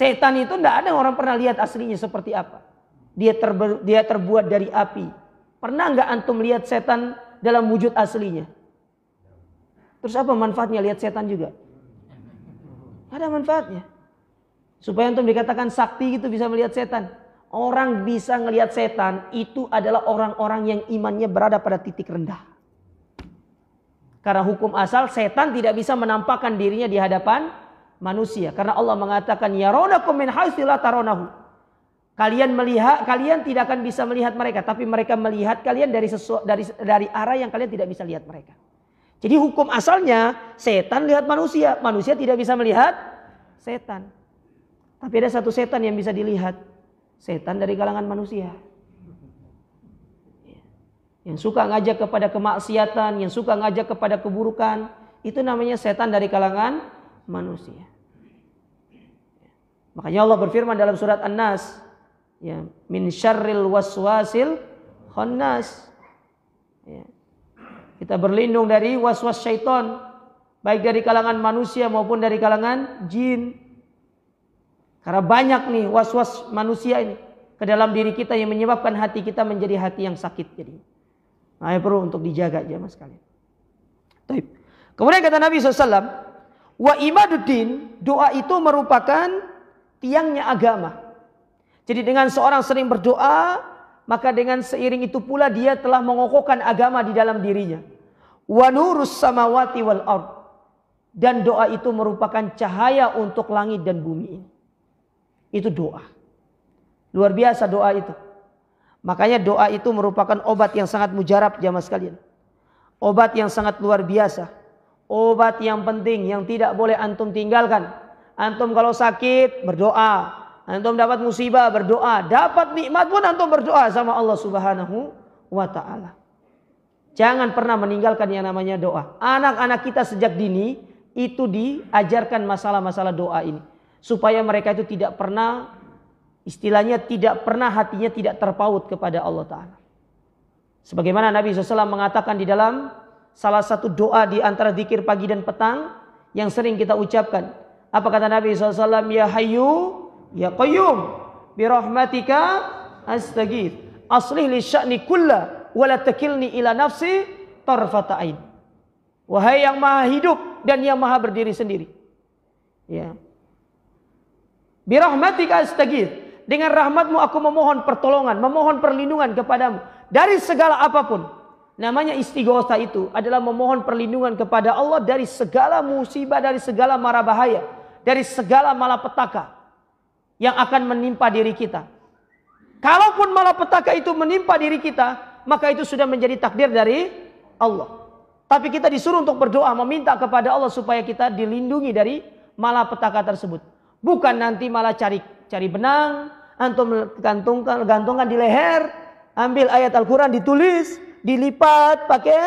Setan itu tidak ada orang pernah lihat aslinya seperti apa. Dia, dia terbuat dari api. Pernah nggak antum lihat setan dalam wujud aslinya? Terus apa manfaatnya lihat setan juga? Ada manfaatnya. Supaya antum dikatakan sakti gitu bisa melihat setan. Orang bisa ngelihat setan itu adalah orang-orang yang imannya berada pada titik rendah. Karena hukum asal setan tidak bisa menampakkan dirinya di hadapan manusia karena Allah mengatakan yaronakum min hasilah taronahu. Kalian melihat kalian tidak akan bisa melihat mereka tapi mereka melihat kalian dari sesu, dari dari arah yang kalian tidak bisa lihat mereka. Jadi hukum asalnya setan lihat manusia, manusia tidak bisa melihat setan. Tapi ada satu setan yang bisa dilihat. Setan dari kalangan manusia. Yang suka ngajak kepada kemaksiatan, yang suka ngajak kepada keburukan, itu namanya setan dari kalangan manusia. Makanya Allah berfirman dalam surat An-Nas, ya, min syarril waswasil khannas. Ya. Kita berlindung dari waswas syaitan, baik dari kalangan manusia maupun dari kalangan jin. Karena banyak nih waswas manusia ini ke dalam diri kita yang menyebabkan hati kita menjadi hati yang sakit jadi. Nah, perlu untuk dijaga aja ya, mas kalian. Kemudian kata Nabi SAW, Wa imaduddin, doa itu merupakan tiangnya agama. Jadi dengan seorang sering berdoa, maka dengan seiring itu pula dia telah mengokohkan agama di dalam dirinya. Wa nurus samawati wal ard. Dan doa itu merupakan cahaya untuk langit dan bumi Itu doa. Luar biasa doa itu. Makanya doa itu merupakan obat yang sangat mujarab jamaah sekalian. Obat yang sangat luar biasa Obat yang penting yang tidak boleh antum tinggalkan. Antum kalau sakit berdoa. Antum dapat musibah berdoa. Dapat nikmat pun antum berdoa sama Allah Subhanahu wa taala. Jangan pernah meninggalkan yang namanya doa. Anak-anak kita sejak dini itu diajarkan masalah-masalah doa ini supaya mereka itu tidak pernah istilahnya tidak pernah hatinya tidak terpaut kepada Allah taala. Sebagaimana Nabi SAW mengatakan di dalam salah satu doa di antara zikir pagi dan petang yang sering kita ucapkan. Apa kata Nabi SAW? Ya Hayyu, Ya Qayyum, birahmatika astagif. Aslih li sya'ni kulla, wala takilni ila nafsi tarfata'in. Wahai yang maha hidup dan yang maha berdiri sendiri. Ya. Birahmatika astagif. Dengan rahmatmu aku memohon pertolongan, memohon perlindungan kepadamu. Dari segala apapun. Namanya istighosa itu adalah memohon perlindungan kepada Allah dari segala musibah, dari segala mara bahaya, dari segala malapetaka yang akan menimpa diri kita. Kalaupun malapetaka itu menimpa diri kita, maka itu sudah menjadi takdir dari Allah. Tapi kita disuruh untuk berdoa meminta kepada Allah supaya kita dilindungi dari malapetaka tersebut. Bukan nanti malah cari cari benang, antum gantungkan gantungkan di leher, ambil ayat Al-Qur'an ditulis, dilipat pakai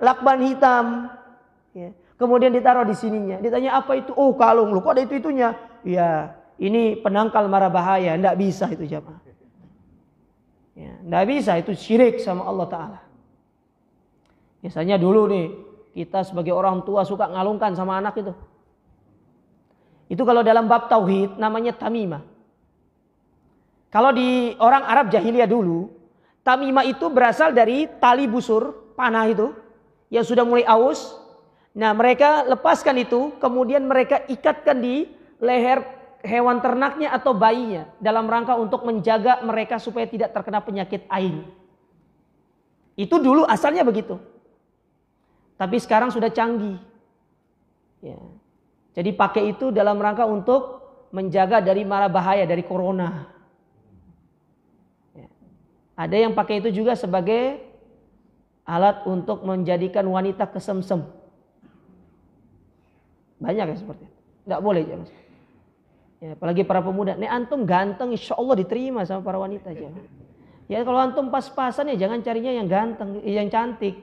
lakban hitam. Ya. Kemudian ditaruh di sininya. Ditanya apa itu? Oh kalung lu. Kok ada itu itunya? Ya ini penangkal mara bahaya. Tidak bisa itu siapa? Ya, tidak bisa itu syirik sama Allah Taala. Biasanya dulu nih kita sebagai orang tua suka ngalungkan sama anak itu. Itu kalau dalam bab tauhid namanya tamimah. Kalau di orang Arab jahiliyah dulu, Tamima itu berasal dari tali busur, panah itu, yang sudah mulai aus. Nah mereka lepaskan itu, kemudian mereka ikatkan di leher hewan ternaknya atau bayinya. Dalam rangka untuk menjaga mereka supaya tidak terkena penyakit ain. Itu dulu asalnya begitu. Tapi sekarang sudah canggih. Ya. Jadi pakai itu dalam rangka untuk menjaga dari mara bahaya, dari corona. Ada yang pakai itu juga sebagai alat untuk menjadikan wanita kesemsem. Banyak ya seperti itu. Tidak boleh jangan. Ya, ya, apalagi para pemuda. Nih antum ganteng insya Allah diterima sama para wanita. aja. Ya. ya kalau antum pas-pasan ya jangan carinya yang ganteng, eh, yang cantik.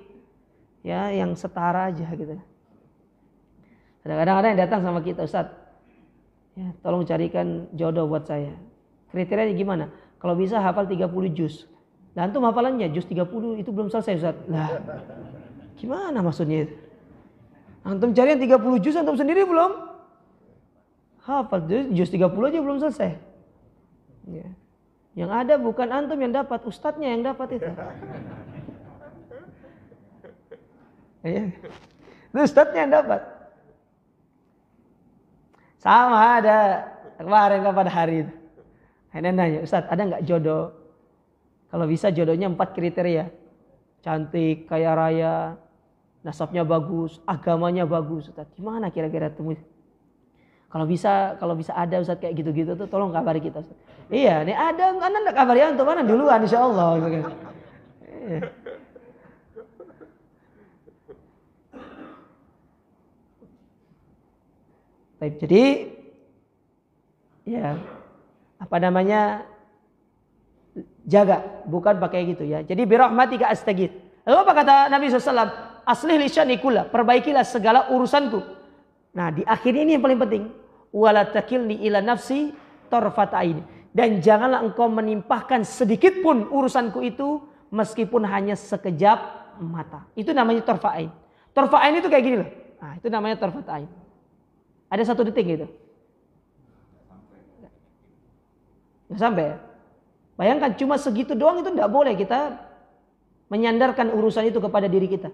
Ya, yang setara aja gitu. Kadang-kadang ada yang datang sama kita, Ustaz. Ya, tolong carikan jodoh buat saya. Kriterianya gimana? Kalau bisa hafal 30 juz. Dan nah, tuh hafalannya juz 30 itu belum selesai Ustaz. Lah. Gimana maksudnya itu? Antum cari yang 30 juz antum sendiri belum? Hafal juz 30 aja belum selesai. Ya. Yang ada bukan antum yang dapat, ustadznya yang dapat itu. Ya. itu ustadznya yang dapat. Sama ada kemarin pada hari itu. Nenek nanya, Ustaz ada nggak jodoh? Kalau bisa jodohnya empat kriteria. Cantik, kaya raya, nasabnya bagus, agamanya bagus. Ustaz, gimana kira-kira temui? Kalau bisa, kalau bisa ada Ustaz kayak gitu-gitu tuh tolong kabari kita. Ustaz. Iya, nih ada, anda enggak kabari ya? untuk mana duluan insya Allah. Gitu kan. iya. Baik, jadi ya apa namanya Jaga, bukan pakai gitu ya. Jadi birahmatika astagith. Lalu apa kata Nabi SAW? Aslih ikulah perbaikilah segala urusanku. Nah di akhir ini yang paling penting. Walatakilni ila nafsi torfat aini. Dan janganlah engkau menimpahkan sedikit pun urusanku itu meskipun hanya sekejap mata. Itu namanya torfa'ain. Torfa'ain itu kayak gini loh. Nah, itu namanya torfa'ain. Ada satu detik gitu. Nggak sampai ya? Bayangkan cuma segitu doang itu tidak boleh kita menyandarkan urusan itu kepada diri kita.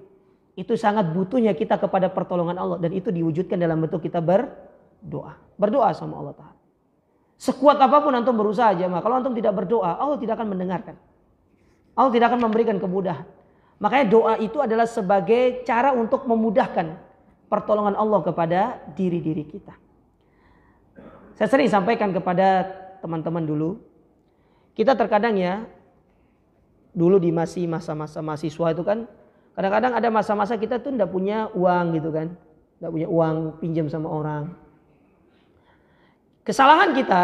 Itu sangat butuhnya kita kepada pertolongan Allah dan itu diwujudkan dalam bentuk kita berdoa. Berdoa sama Allah Taala. Sekuat apapun antum berusaha aja, kalau antum tidak berdoa, Allah tidak akan mendengarkan. Allah tidak akan memberikan kemudahan. Makanya doa itu adalah sebagai cara untuk memudahkan pertolongan Allah kepada diri-diri kita. Saya sering sampaikan kepada teman-teman dulu, kita terkadang ya dulu di masih masa-masa mahasiswa itu kan kadang-kadang ada masa-masa kita tuh ndak punya uang gitu kan. Ndak punya uang pinjam sama orang. Kesalahan kita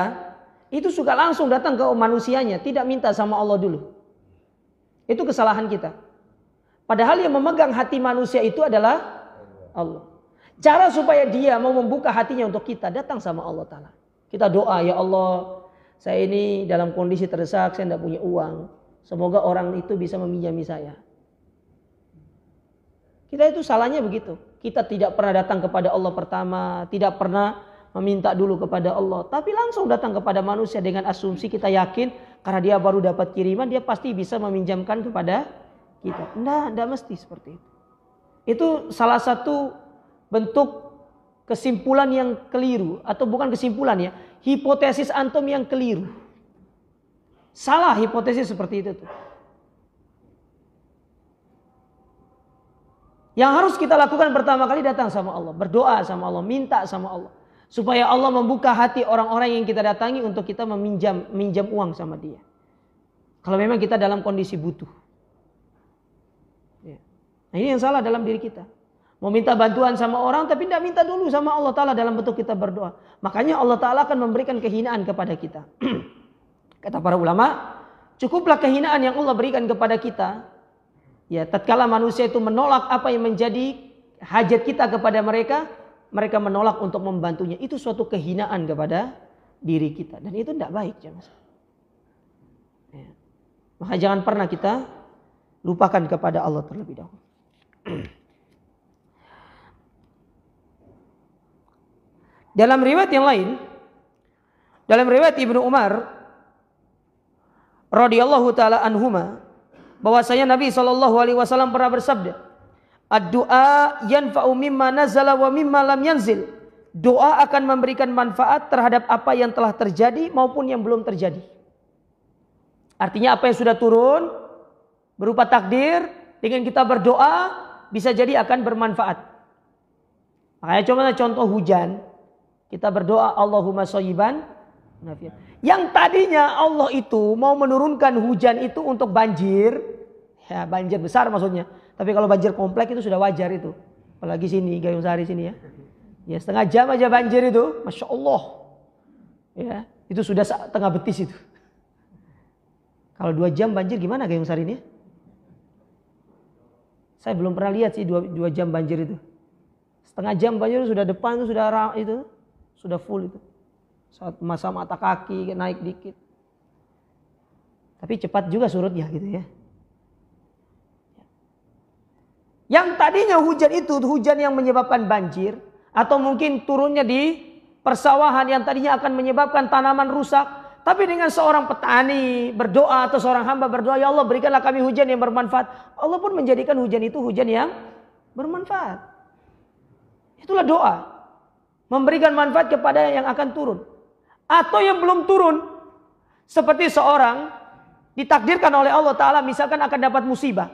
itu suka langsung datang ke manusianya, tidak minta sama Allah dulu. Itu kesalahan kita. Padahal yang memegang hati manusia itu adalah Allah. Cara supaya dia mau membuka hatinya untuk kita datang sama Allah Ta'ala. Kita doa, ya Allah saya ini dalam kondisi terdesak, saya tidak punya uang. Semoga orang itu bisa meminjami saya. Kita itu salahnya begitu. Kita tidak pernah datang kepada Allah pertama, tidak pernah meminta dulu kepada Allah, tapi langsung datang kepada manusia dengan asumsi kita yakin karena dia baru dapat kiriman, dia pasti bisa meminjamkan kepada kita. Nah, tidak mesti seperti itu. Itu salah satu bentuk kesimpulan yang keliru atau bukan kesimpulan ya, hipotesis antum yang keliru. Salah hipotesis seperti itu tuh. Yang harus kita lakukan pertama kali datang sama Allah, berdoa sama Allah, minta sama Allah supaya Allah membuka hati orang-orang yang kita datangi untuk kita meminjam minjam uang sama dia. Kalau memang kita dalam kondisi butuh. Ya. Nah, ini yang salah dalam diri kita. Mau minta bantuan sama orang tapi tidak minta dulu sama Allah Ta'ala dalam bentuk kita berdoa. Makanya Allah Ta'ala akan memberikan kehinaan kepada kita. Kata para ulama, cukuplah kehinaan yang Allah berikan kepada kita. Ya, tatkala manusia itu menolak apa yang menjadi hajat kita kepada mereka, mereka menolak untuk membantunya. Itu suatu kehinaan kepada diri kita dan itu tidak baik, ya, ya. Maka jangan pernah kita lupakan kepada Allah terlebih dahulu. Dalam riwayat yang lain, dalam riwayat Ibnu Umar radhiyallahu taala anhuma bahwasanya Nabi Shallallahu alaihi wasallam pernah bersabda, "Ad-du'a yanfa'u mimma nazala wa mimma lam yanzil." Doa akan memberikan manfaat terhadap apa yang telah terjadi maupun yang belum terjadi. Artinya apa yang sudah turun berupa takdir dengan kita berdoa bisa jadi akan bermanfaat. Makanya cuma contoh hujan. Kita berdoa Allahumma soyiban. Yang tadinya Allah itu mau menurunkan hujan itu untuk banjir. Ya banjir besar maksudnya. Tapi kalau banjir komplek itu sudah wajar itu. Apalagi sini, Gayung Sari sini ya. Ya setengah jam aja banjir itu. Masya Allah. Ya, itu sudah setengah betis itu. Kalau dua jam banjir gimana Gayung Sari ini? Ya? Saya belum pernah lihat sih dua, dua jam banjir itu. Setengah jam banjir itu sudah depan itu sudah itu sudah full itu. Saat masa mata kaki naik dikit. Tapi cepat juga surutnya gitu ya. Yang tadinya hujan itu hujan yang menyebabkan banjir atau mungkin turunnya di persawahan yang tadinya akan menyebabkan tanaman rusak. Tapi dengan seorang petani berdoa atau seorang hamba berdoa, ya Allah berikanlah kami hujan yang bermanfaat. Allah pun menjadikan hujan itu hujan yang bermanfaat. Itulah doa memberikan manfaat kepada yang akan turun atau yang belum turun seperti seorang ditakdirkan oleh Allah taala misalkan akan dapat musibah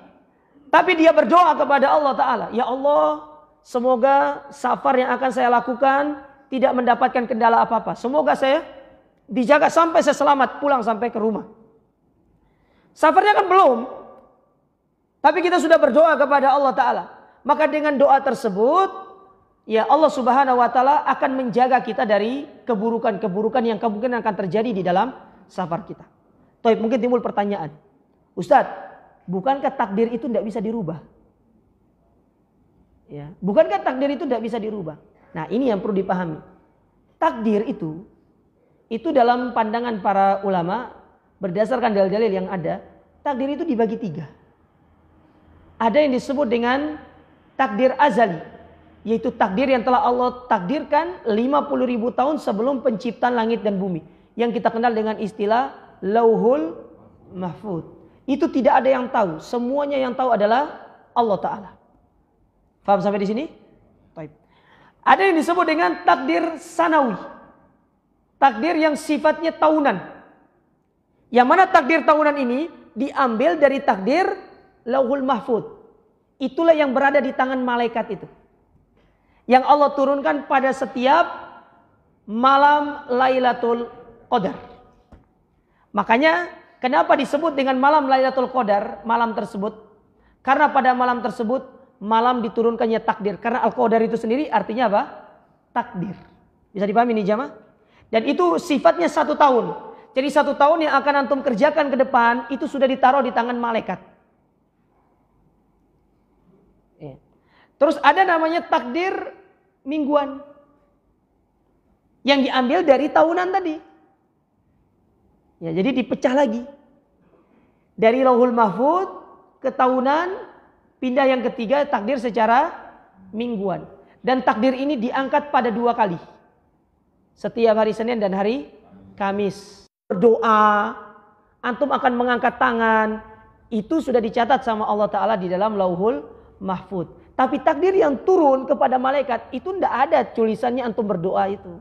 tapi dia berdoa kepada Allah taala ya Allah semoga safar yang akan saya lakukan tidak mendapatkan kendala apa-apa semoga saya dijaga sampai saya selamat pulang sampai ke rumah safarnya kan belum tapi kita sudah berdoa kepada Allah taala maka dengan doa tersebut ya Allah Subhanahu wa taala akan menjaga kita dari keburukan-keburukan yang kemungkinan akan terjadi di dalam safar kita. Tapi mungkin timbul pertanyaan. Ustadz, bukankah takdir itu tidak bisa dirubah? Ya, bukankah takdir itu tidak bisa dirubah? Nah, ini yang perlu dipahami. Takdir itu itu dalam pandangan para ulama berdasarkan dalil-dalil yang ada, takdir itu dibagi tiga. Ada yang disebut dengan takdir azali, yaitu takdir yang telah Allah takdirkan 50 ribu tahun sebelum penciptaan langit dan bumi yang kita kenal dengan istilah lauhul mahfud itu tidak ada yang tahu semuanya yang tahu adalah Allah Ta'ala faham sampai di sini? baik ada yang disebut dengan takdir sanawi takdir yang sifatnya tahunan yang mana takdir tahunan ini diambil dari takdir lauhul mahfud itulah yang berada di tangan malaikat itu yang Allah turunkan pada setiap malam Lailatul Qadar. Makanya kenapa disebut dengan malam Lailatul Qadar, malam tersebut? Karena pada malam tersebut malam diturunkannya takdir. Karena Al-Qadar itu sendiri artinya apa? Takdir. Bisa dipahami ini jamaah? Dan itu sifatnya satu tahun. Jadi satu tahun yang akan antum kerjakan ke depan itu sudah ditaruh di tangan malaikat. Iya. Terus ada namanya takdir mingguan. Yang diambil dari tahunan tadi. Ya, jadi dipecah lagi. Dari Lauhul Mahfud ke tahunan, pindah yang ketiga takdir secara mingguan. Dan takdir ini diangkat pada dua kali. Setiap hari Senin dan hari Kamis. Berdoa, antum akan mengangkat tangan, itu sudah dicatat sama Allah Ta'ala di dalam lauhul mahfud. Tapi takdir yang turun kepada malaikat itu tidak ada tulisannya antum berdoa itu.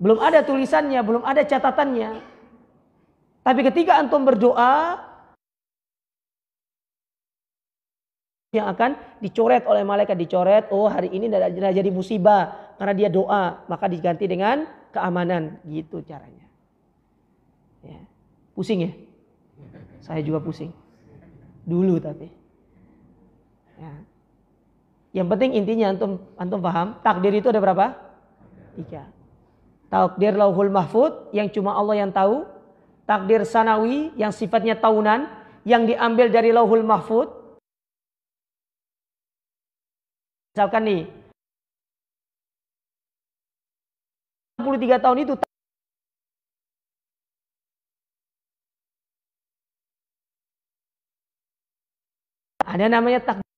Belum ada tulisannya, belum ada catatannya. Tapi ketika antum berdoa, yang akan dicoret oleh malaikat dicoret oh hari ini tidak jadi musibah karena dia doa maka diganti dengan keamanan gitu caranya ya. pusing ya saya juga pusing dulu tapi Ya. Yang penting intinya antum antum paham, takdir itu ada berapa? Tiga. Takdir lauhul mahfud yang cuma Allah yang tahu, takdir sanawi yang sifatnya tahunan yang diambil dari lauhul mahfud. Misalkan nih 63 tahun itu Ada namanya takdir.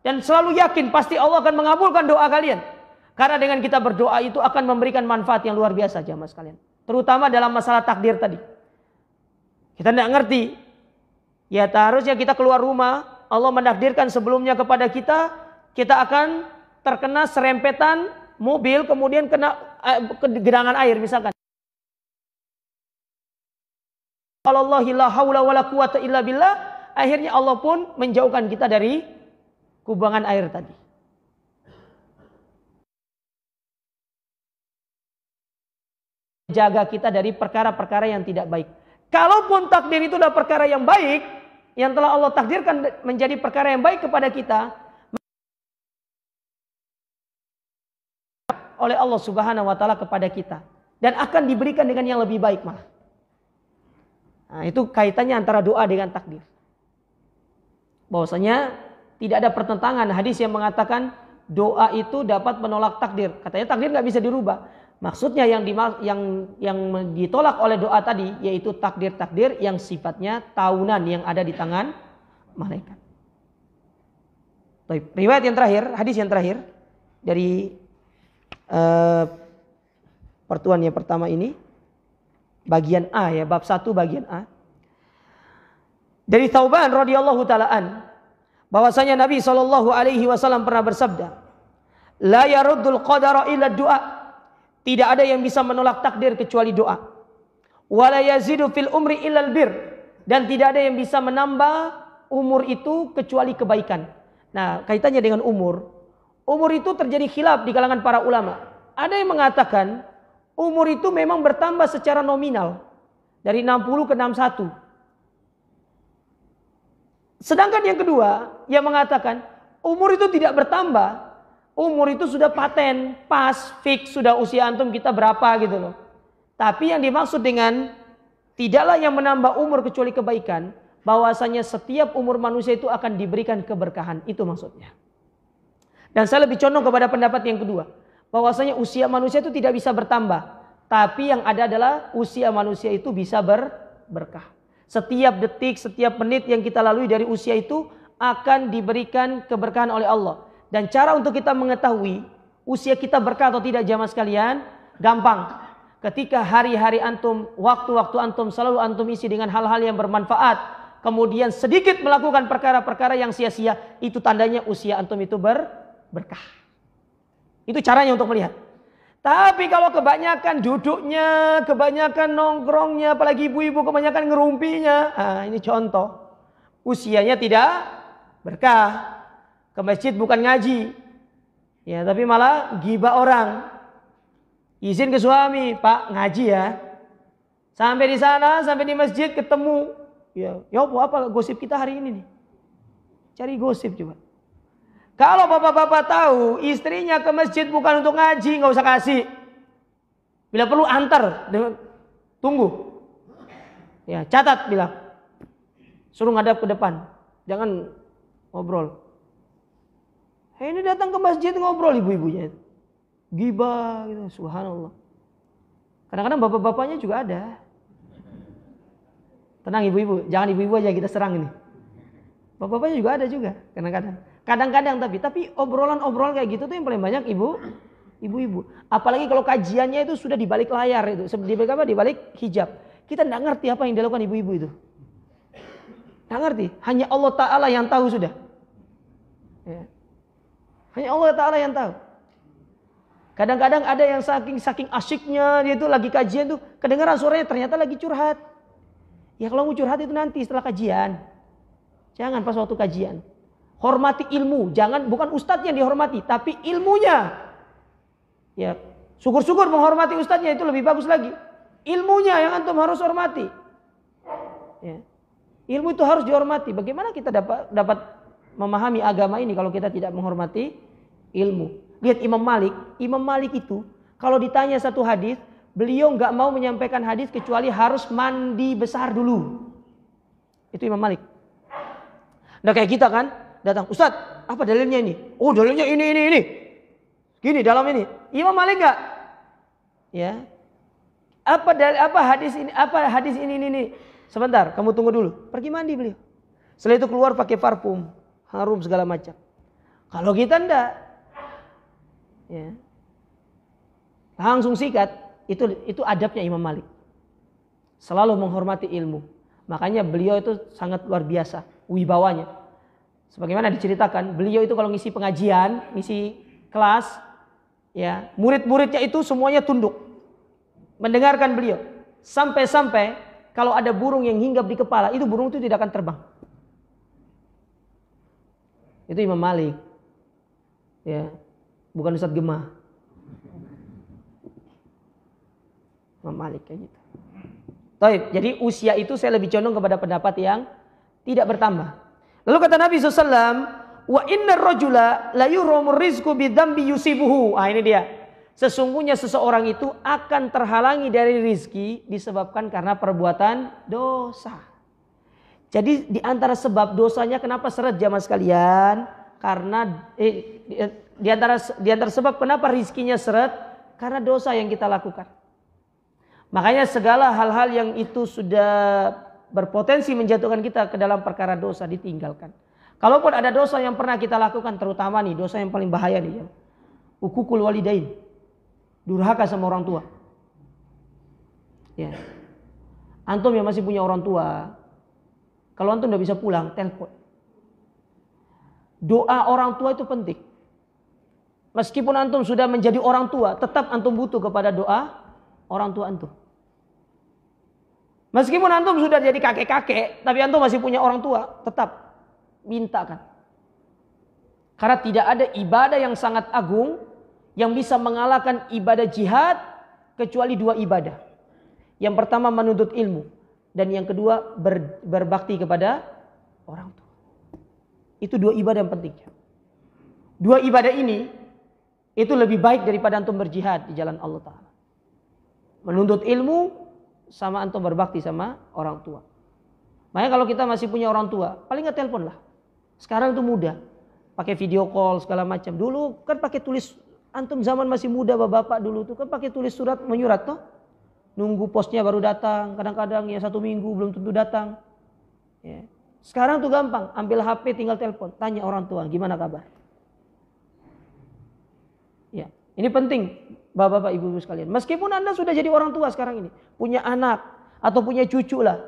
Dan selalu yakin pasti Allah akan mengabulkan doa kalian. Karena dengan kita berdoa itu akan memberikan manfaat yang luar biasa jamaah sekalian. Terutama dalam masalah takdir tadi. Kita tidak ngerti. Ya harusnya kita keluar rumah. Allah menakdirkan sebelumnya kepada kita. Kita akan terkena serempetan mobil. Kemudian kena eh, gedangan air misalkan. Kalau la haula wala quwata ilah billah akhirnya Allah pun menjauhkan kita dari kubangan air tadi. Jaga kita dari perkara-perkara yang tidak baik. Kalaupun takdir itu adalah perkara yang baik, yang telah Allah takdirkan menjadi perkara yang baik kepada kita, oleh Allah Subhanahu wa taala kepada kita dan akan diberikan dengan yang lebih baik malah. Nah, itu kaitannya antara doa dengan takdir bahwasanya tidak ada pertentangan hadis yang mengatakan doa itu dapat menolak takdir. Katanya takdir nggak bisa dirubah. Maksudnya yang di, yang yang ditolak oleh doa tadi yaitu takdir-takdir yang sifatnya tahunan yang ada di tangan malaikat. Baik, riwayat yang terakhir, hadis yang terakhir dari uh, pertuan yang pertama ini bagian A ya, bab satu bagian A. Dari Thauban radhiyallahu taalaan bahwasanya Nabi Shallallahu alaihi wasallam pernah bersabda, "La yaruddul qadara illa doa Tidak ada yang bisa menolak takdir kecuali doa. "Wala yazidu fil umri illa bir." Dan tidak ada yang bisa menambah umur itu kecuali kebaikan. Nah, kaitannya dengan umur. Umur itu terjadi khilaf di kalangan para ulama. Ada yang mengatakan umur itu memang bertambah secara nominal dari 60 ke 61. Sedangkan yang kedua, yang mengatakan umur itu tidak bertambah, umur itu sudah paten, pas, fix, sudah usia antum kita berapa gitu loh. Tapi yang dimaksud dengan tidaklah yang menambah umur kecuali kebaikan, bahwasanya setiap umur manusia itu akan diberikan keberkahan. Itu maksudnya. Dan saya lebih condong kepada pendapat yang kedua, bahwasanya usia manusia itu tidak bisa bertambah, tapi yang ada adalah usia manusia itu bisa berberkah setiap detik, setiap menit yang kita lalui dari usia itu akan diberikan keberkahan oleh Allah. Dan cara untuk kita mengetahui usia kita berkah atau tidak jamaah sekalian, gampang. Ketika hari-hari antum, waktu-waktu antum selalu antum isi dengan hal-hal yang bermanfaat, kemudian sedikit melakukan perkara-perkara yang sia-sia, itu tandanya usia antum itu ber berkah. Itu caranya untuk melihat. Tapi kalau kebanyakan duduknya, kebanyakan nongkrongnya, apalagi ibu-ibu kebanyakan ngerumpinya. Ah, ini contoh. Usianya tidak berkah. Ke masjid bukan ngaji. Ya, tapi malah gibah orang. Izin ke suami, Pak, ngaji ya. Sampai di sana, sampai di masjid ketemu. Ya, ya apa, apa gosip kita hari ini nih? Cari gosip juga. Kalau bapak-bapak tahu istrinya ke masjid bukan untuk ngaji, nggak usah kasih. Bila perlu antar, tunggu. Ya, catat bilang. Suruh ngadap ke depan. Jangan ngobrol. Hey, ini datang ke masjid ngobrol ibu-ibunya. Giba gitu, subhanallah. Kadang-kadang bapak-bapaknya juga ada. Tenang ibu-ibu, jangan ibu-ibu aja kita serang ini. Bapak-bapaknya juga ada juga kadang-kadang. Kadang-kadang tapi tapi obrolan-obrolan kayak gitu tuh yang paling banyak ibu ibu-ibu. Apalagi kalau kajiannya itu sudah di balik layar itu, di balik apa? Di balik hijab. Kita tidak ngerti apa yang dilakukan ibu-ibu itu. Tidak ngerti. Hanya Allah Taala yang tahu sudah. Ya. Hanya Allah Taala yang tahu. Kadang-kadang ada yang saking saking asyiknya dia itu lagi kajian tuh kedengaran suaranya ternyata lagi curhat. Ya kalau mau curhat itu nanti setelah kajian. Jangan pas waktu kajian. Hormati ilmu, jangan bukan ustadznya dihormati, tapi ilmunya. Ya, syukur-syukur menghormati ustadznya itu lebih bagus lagi. Ilmunya yang antum harus hormati. Ya. Ilmu itu harus dihormati. Bagaimana kita dapat dapat memahami agama ini kalau kita tidak menghormati ilmu? Lihat Imam Malik. Imam Malik itu kalau ditanya satu hadis, beliau nggak mau menyampaikan hadis kecuali harus mandi besar dulu. Itu Imam Malik. Nah kayak kita kan, datang, Ustaz, apa dalilnya ini? Oh, dalilnya ini, ini, ini. Gini dalam ini. Imam Malik enggak? Ya. Apa dalil, apa hadis ini, apa hadis ini, ini, ini. Sebentar, kamu tunggu dulu. Pergi mandi beliau. Setelah itu keluar pakai parfum, harum segala macam. Kalau kita enggak, ya. Langsung sikat. Itu itu adabnya Imam Malik. Selalu menghormati ilmu. Makanya beliau itu sangat luar biasa wibawanya Sebagaimana diceritakan, beliau itu kalau ngisi pengajian, ngisi kelas, ya murid-muridnya itu semuanya tunduk mendengarkan beliau. Sampai-sampai kalau ada burung yang hinggap di kepala, itu burung itu tidak akan terbang. Itu Imam Malik. Ya, bukan Ustadz Gemah. Imam Malik kayak gitu. Taib, jadi usia itu saya lebih condong kepada pendapat yang tidak bertambah. Lalu kata Nabi SAW, wa inna rojula layu romur rizku bidambi yusibuhu. Ah ini dia. Sesungguhnya seseorang itu akan terhalangi dari rizki disebabkan karena perbuatan dosa. Jadi di antara sebab dosanya kenapa seret jamaah sekalian? Karena eh, di antara di antara sebab kenapa rizkinya seret? Karena dosa yang kita lakukan. Makanya segala hal-hal yang itu sudah berpotensi menjatuhkan kita ke dalam perkara dosa ditinggalkan. Kalaupun ada dosa yang pernah kita lakukan terutama nih dosa yang paling bahaya nih ya. Ukukul walidain. Durhaka sama orang tua. Ya. Antum yang masih punya orang tua, kalau antum udah bisa pulang, telepon. Doa orang tua itu penting. Meskipun antum sudah menjadi orang tua, tetap antum butuh kepada doa orang tua antum. Meskipun antum sudah jadi kakek-kakek, tapi antum masih punya orang tua, tetap mintakan. Karena tidak ada ibadah yang sangat agung yang bisa mengalahkan ibadah jihad kecuali dua ibadah. Yang pertama menuntut ilmu dan yang kedua ber, berbakti kepada orang tua. Itu dua ibadah yang penting. Dua ibadah ini itu lebih baik daripada antum berjihad di jalan Allah Taala. Menuntut ilmu sama antum berbakti sama orang tua. Makanya kalau kita masih punya orang tua, paling nggak telepon lah. Sekarang itu mudah. Pakai video call segala macam. Dulu kan pakai tulis antum zaman masih muda bapak-bapak dulu tuh kan pakai tulis surat menyurat tuh Nunggu posnya baru datang. Kadang-kadang ya satu minggu belum tentu datang. Ya. Sekarang tuh gampang, ambil HP tinggal telepon, tanya orang tua gimana kabar. Ini penting, bapak-bapak, ibu-ibu sekalian. Meskipun Anda sudah jadi orang tua sekarang ini, punya anak atau punya cucu lah.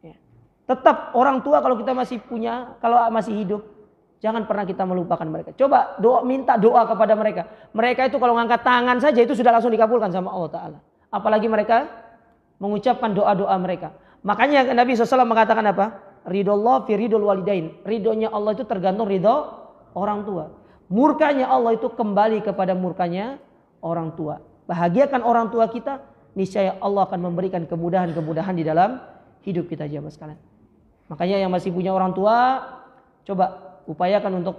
Ya. Tetap orang tua kalau kita masih punya, kalau masih hidup, jangan pernah kita melupakan mereka. Coba doa minta doa kepada mereka. Mereka itu kalau ngangkat tangan saja itu sudah langsung dikabulkan sama Allah taala. Apalagi mereka mengucapkan doa-doa mereka. Makanya Nabi SAW mengatakan apa? Ridho Allah fi ridho walidain. Ridhonya Allah itu tergantung ridho orang tua murkanya Allah itu kembali kepada murkanya orang tua. Bahagiakan orang tua kita, niscaya Allah akan memberikan kemudahan-kemudahan di dalam hidup kita jamaah sekalian. Makanya yang masih punya orang tua, coba upayakan untuk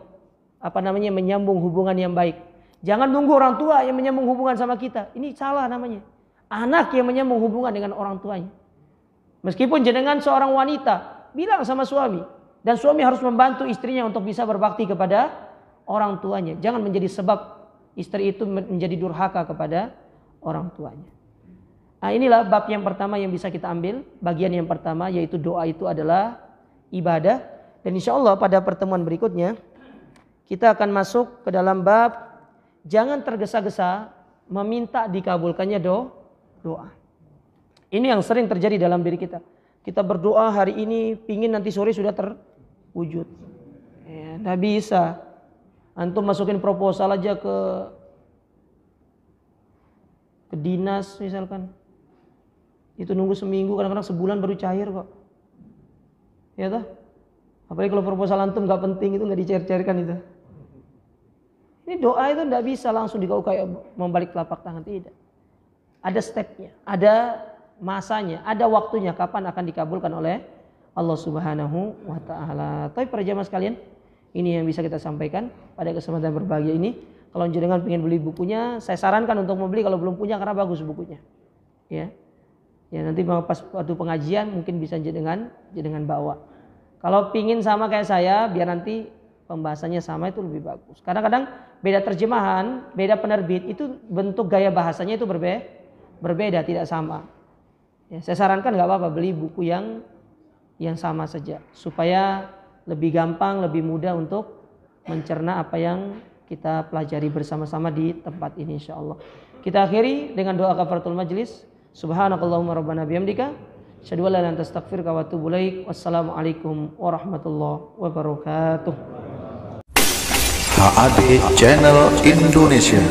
apa namanya menyambung hubungan yang baik. Jangan nunggu orang tua yang menyambung hubungan sama kita. Ini salah namanya. Anak yang menyambung hubungan dengan orang tuanya. Meskipun jenengan seorang wanita, bilang sama suami dan suami harus membantu istrinya untuk bisa berbakti kepada orang tuanya. Jangan menjadi sebab istri itu menjadi durhaka kepada orang tuanya. Nah, inilah bab yang pertama yang bisa kita ambil. Bagian yang pertama yaitu doa itu adalah ibadah. Dan insya Allah pada pertemuan berikutnya kita akan masuk ke dalam bab jangan tergesa-gesa meminta dikabulkannya do doa. Ini yang sering terjadi dalam diri kita. Kita berdoa hari ini pingin nanti sore sudah terwujud. Ya, nah bisa. Antum masukin proposal aja ke ke dinas misalkan. Itu nunggu seminggu, kadang-kadang sebulan baru cair kok. Ya toh? Apalagi kalau proposal antum gak penting itu nggak dicair-cairkan itu. Ini doa itu nggak bisa langsung dikau kayak membalik telapak tangan tidak. Ada stepnya, ada masanya, ada waktunya kapan akan dikabulkan oleh Allah Subhanahu wa taala. Tapi para jamaah sekalian, ini yang bisa kita sampaikan pada kesempatan berbahagia ini. Kalau jenengan ingin beli bukunya, saya sarankan untuk membeli kalau belum punya karena bagus bukunya. Ya. Ya nanti pas waktu pengajian mungkin bisa jenengan jenengan bawa. Kalau pingin sama kayak saya, biar nanti pembahasannya sama itu lebih bagus. Karena kadang beda terjemahan, beda penerbit itu bentuk gaya bahasanya itu berbeda, berbeda, tidak sama. Ya, saya sarankan nggak apa-apa beli buku yang yang sama saja supaya lebih gampang, lebih mudah untuk mencerna apa yang kita pelajari bersama-sama di tempat ini insya Allah. Kita akhiri dengan doa kafaratul majlis. Subhanakallahumma rabbana bihamdika. Asyhadu an la ilaha illa Wassalamualaikum warahmatullahi wabarakatuh. HAD Channel Indonesia.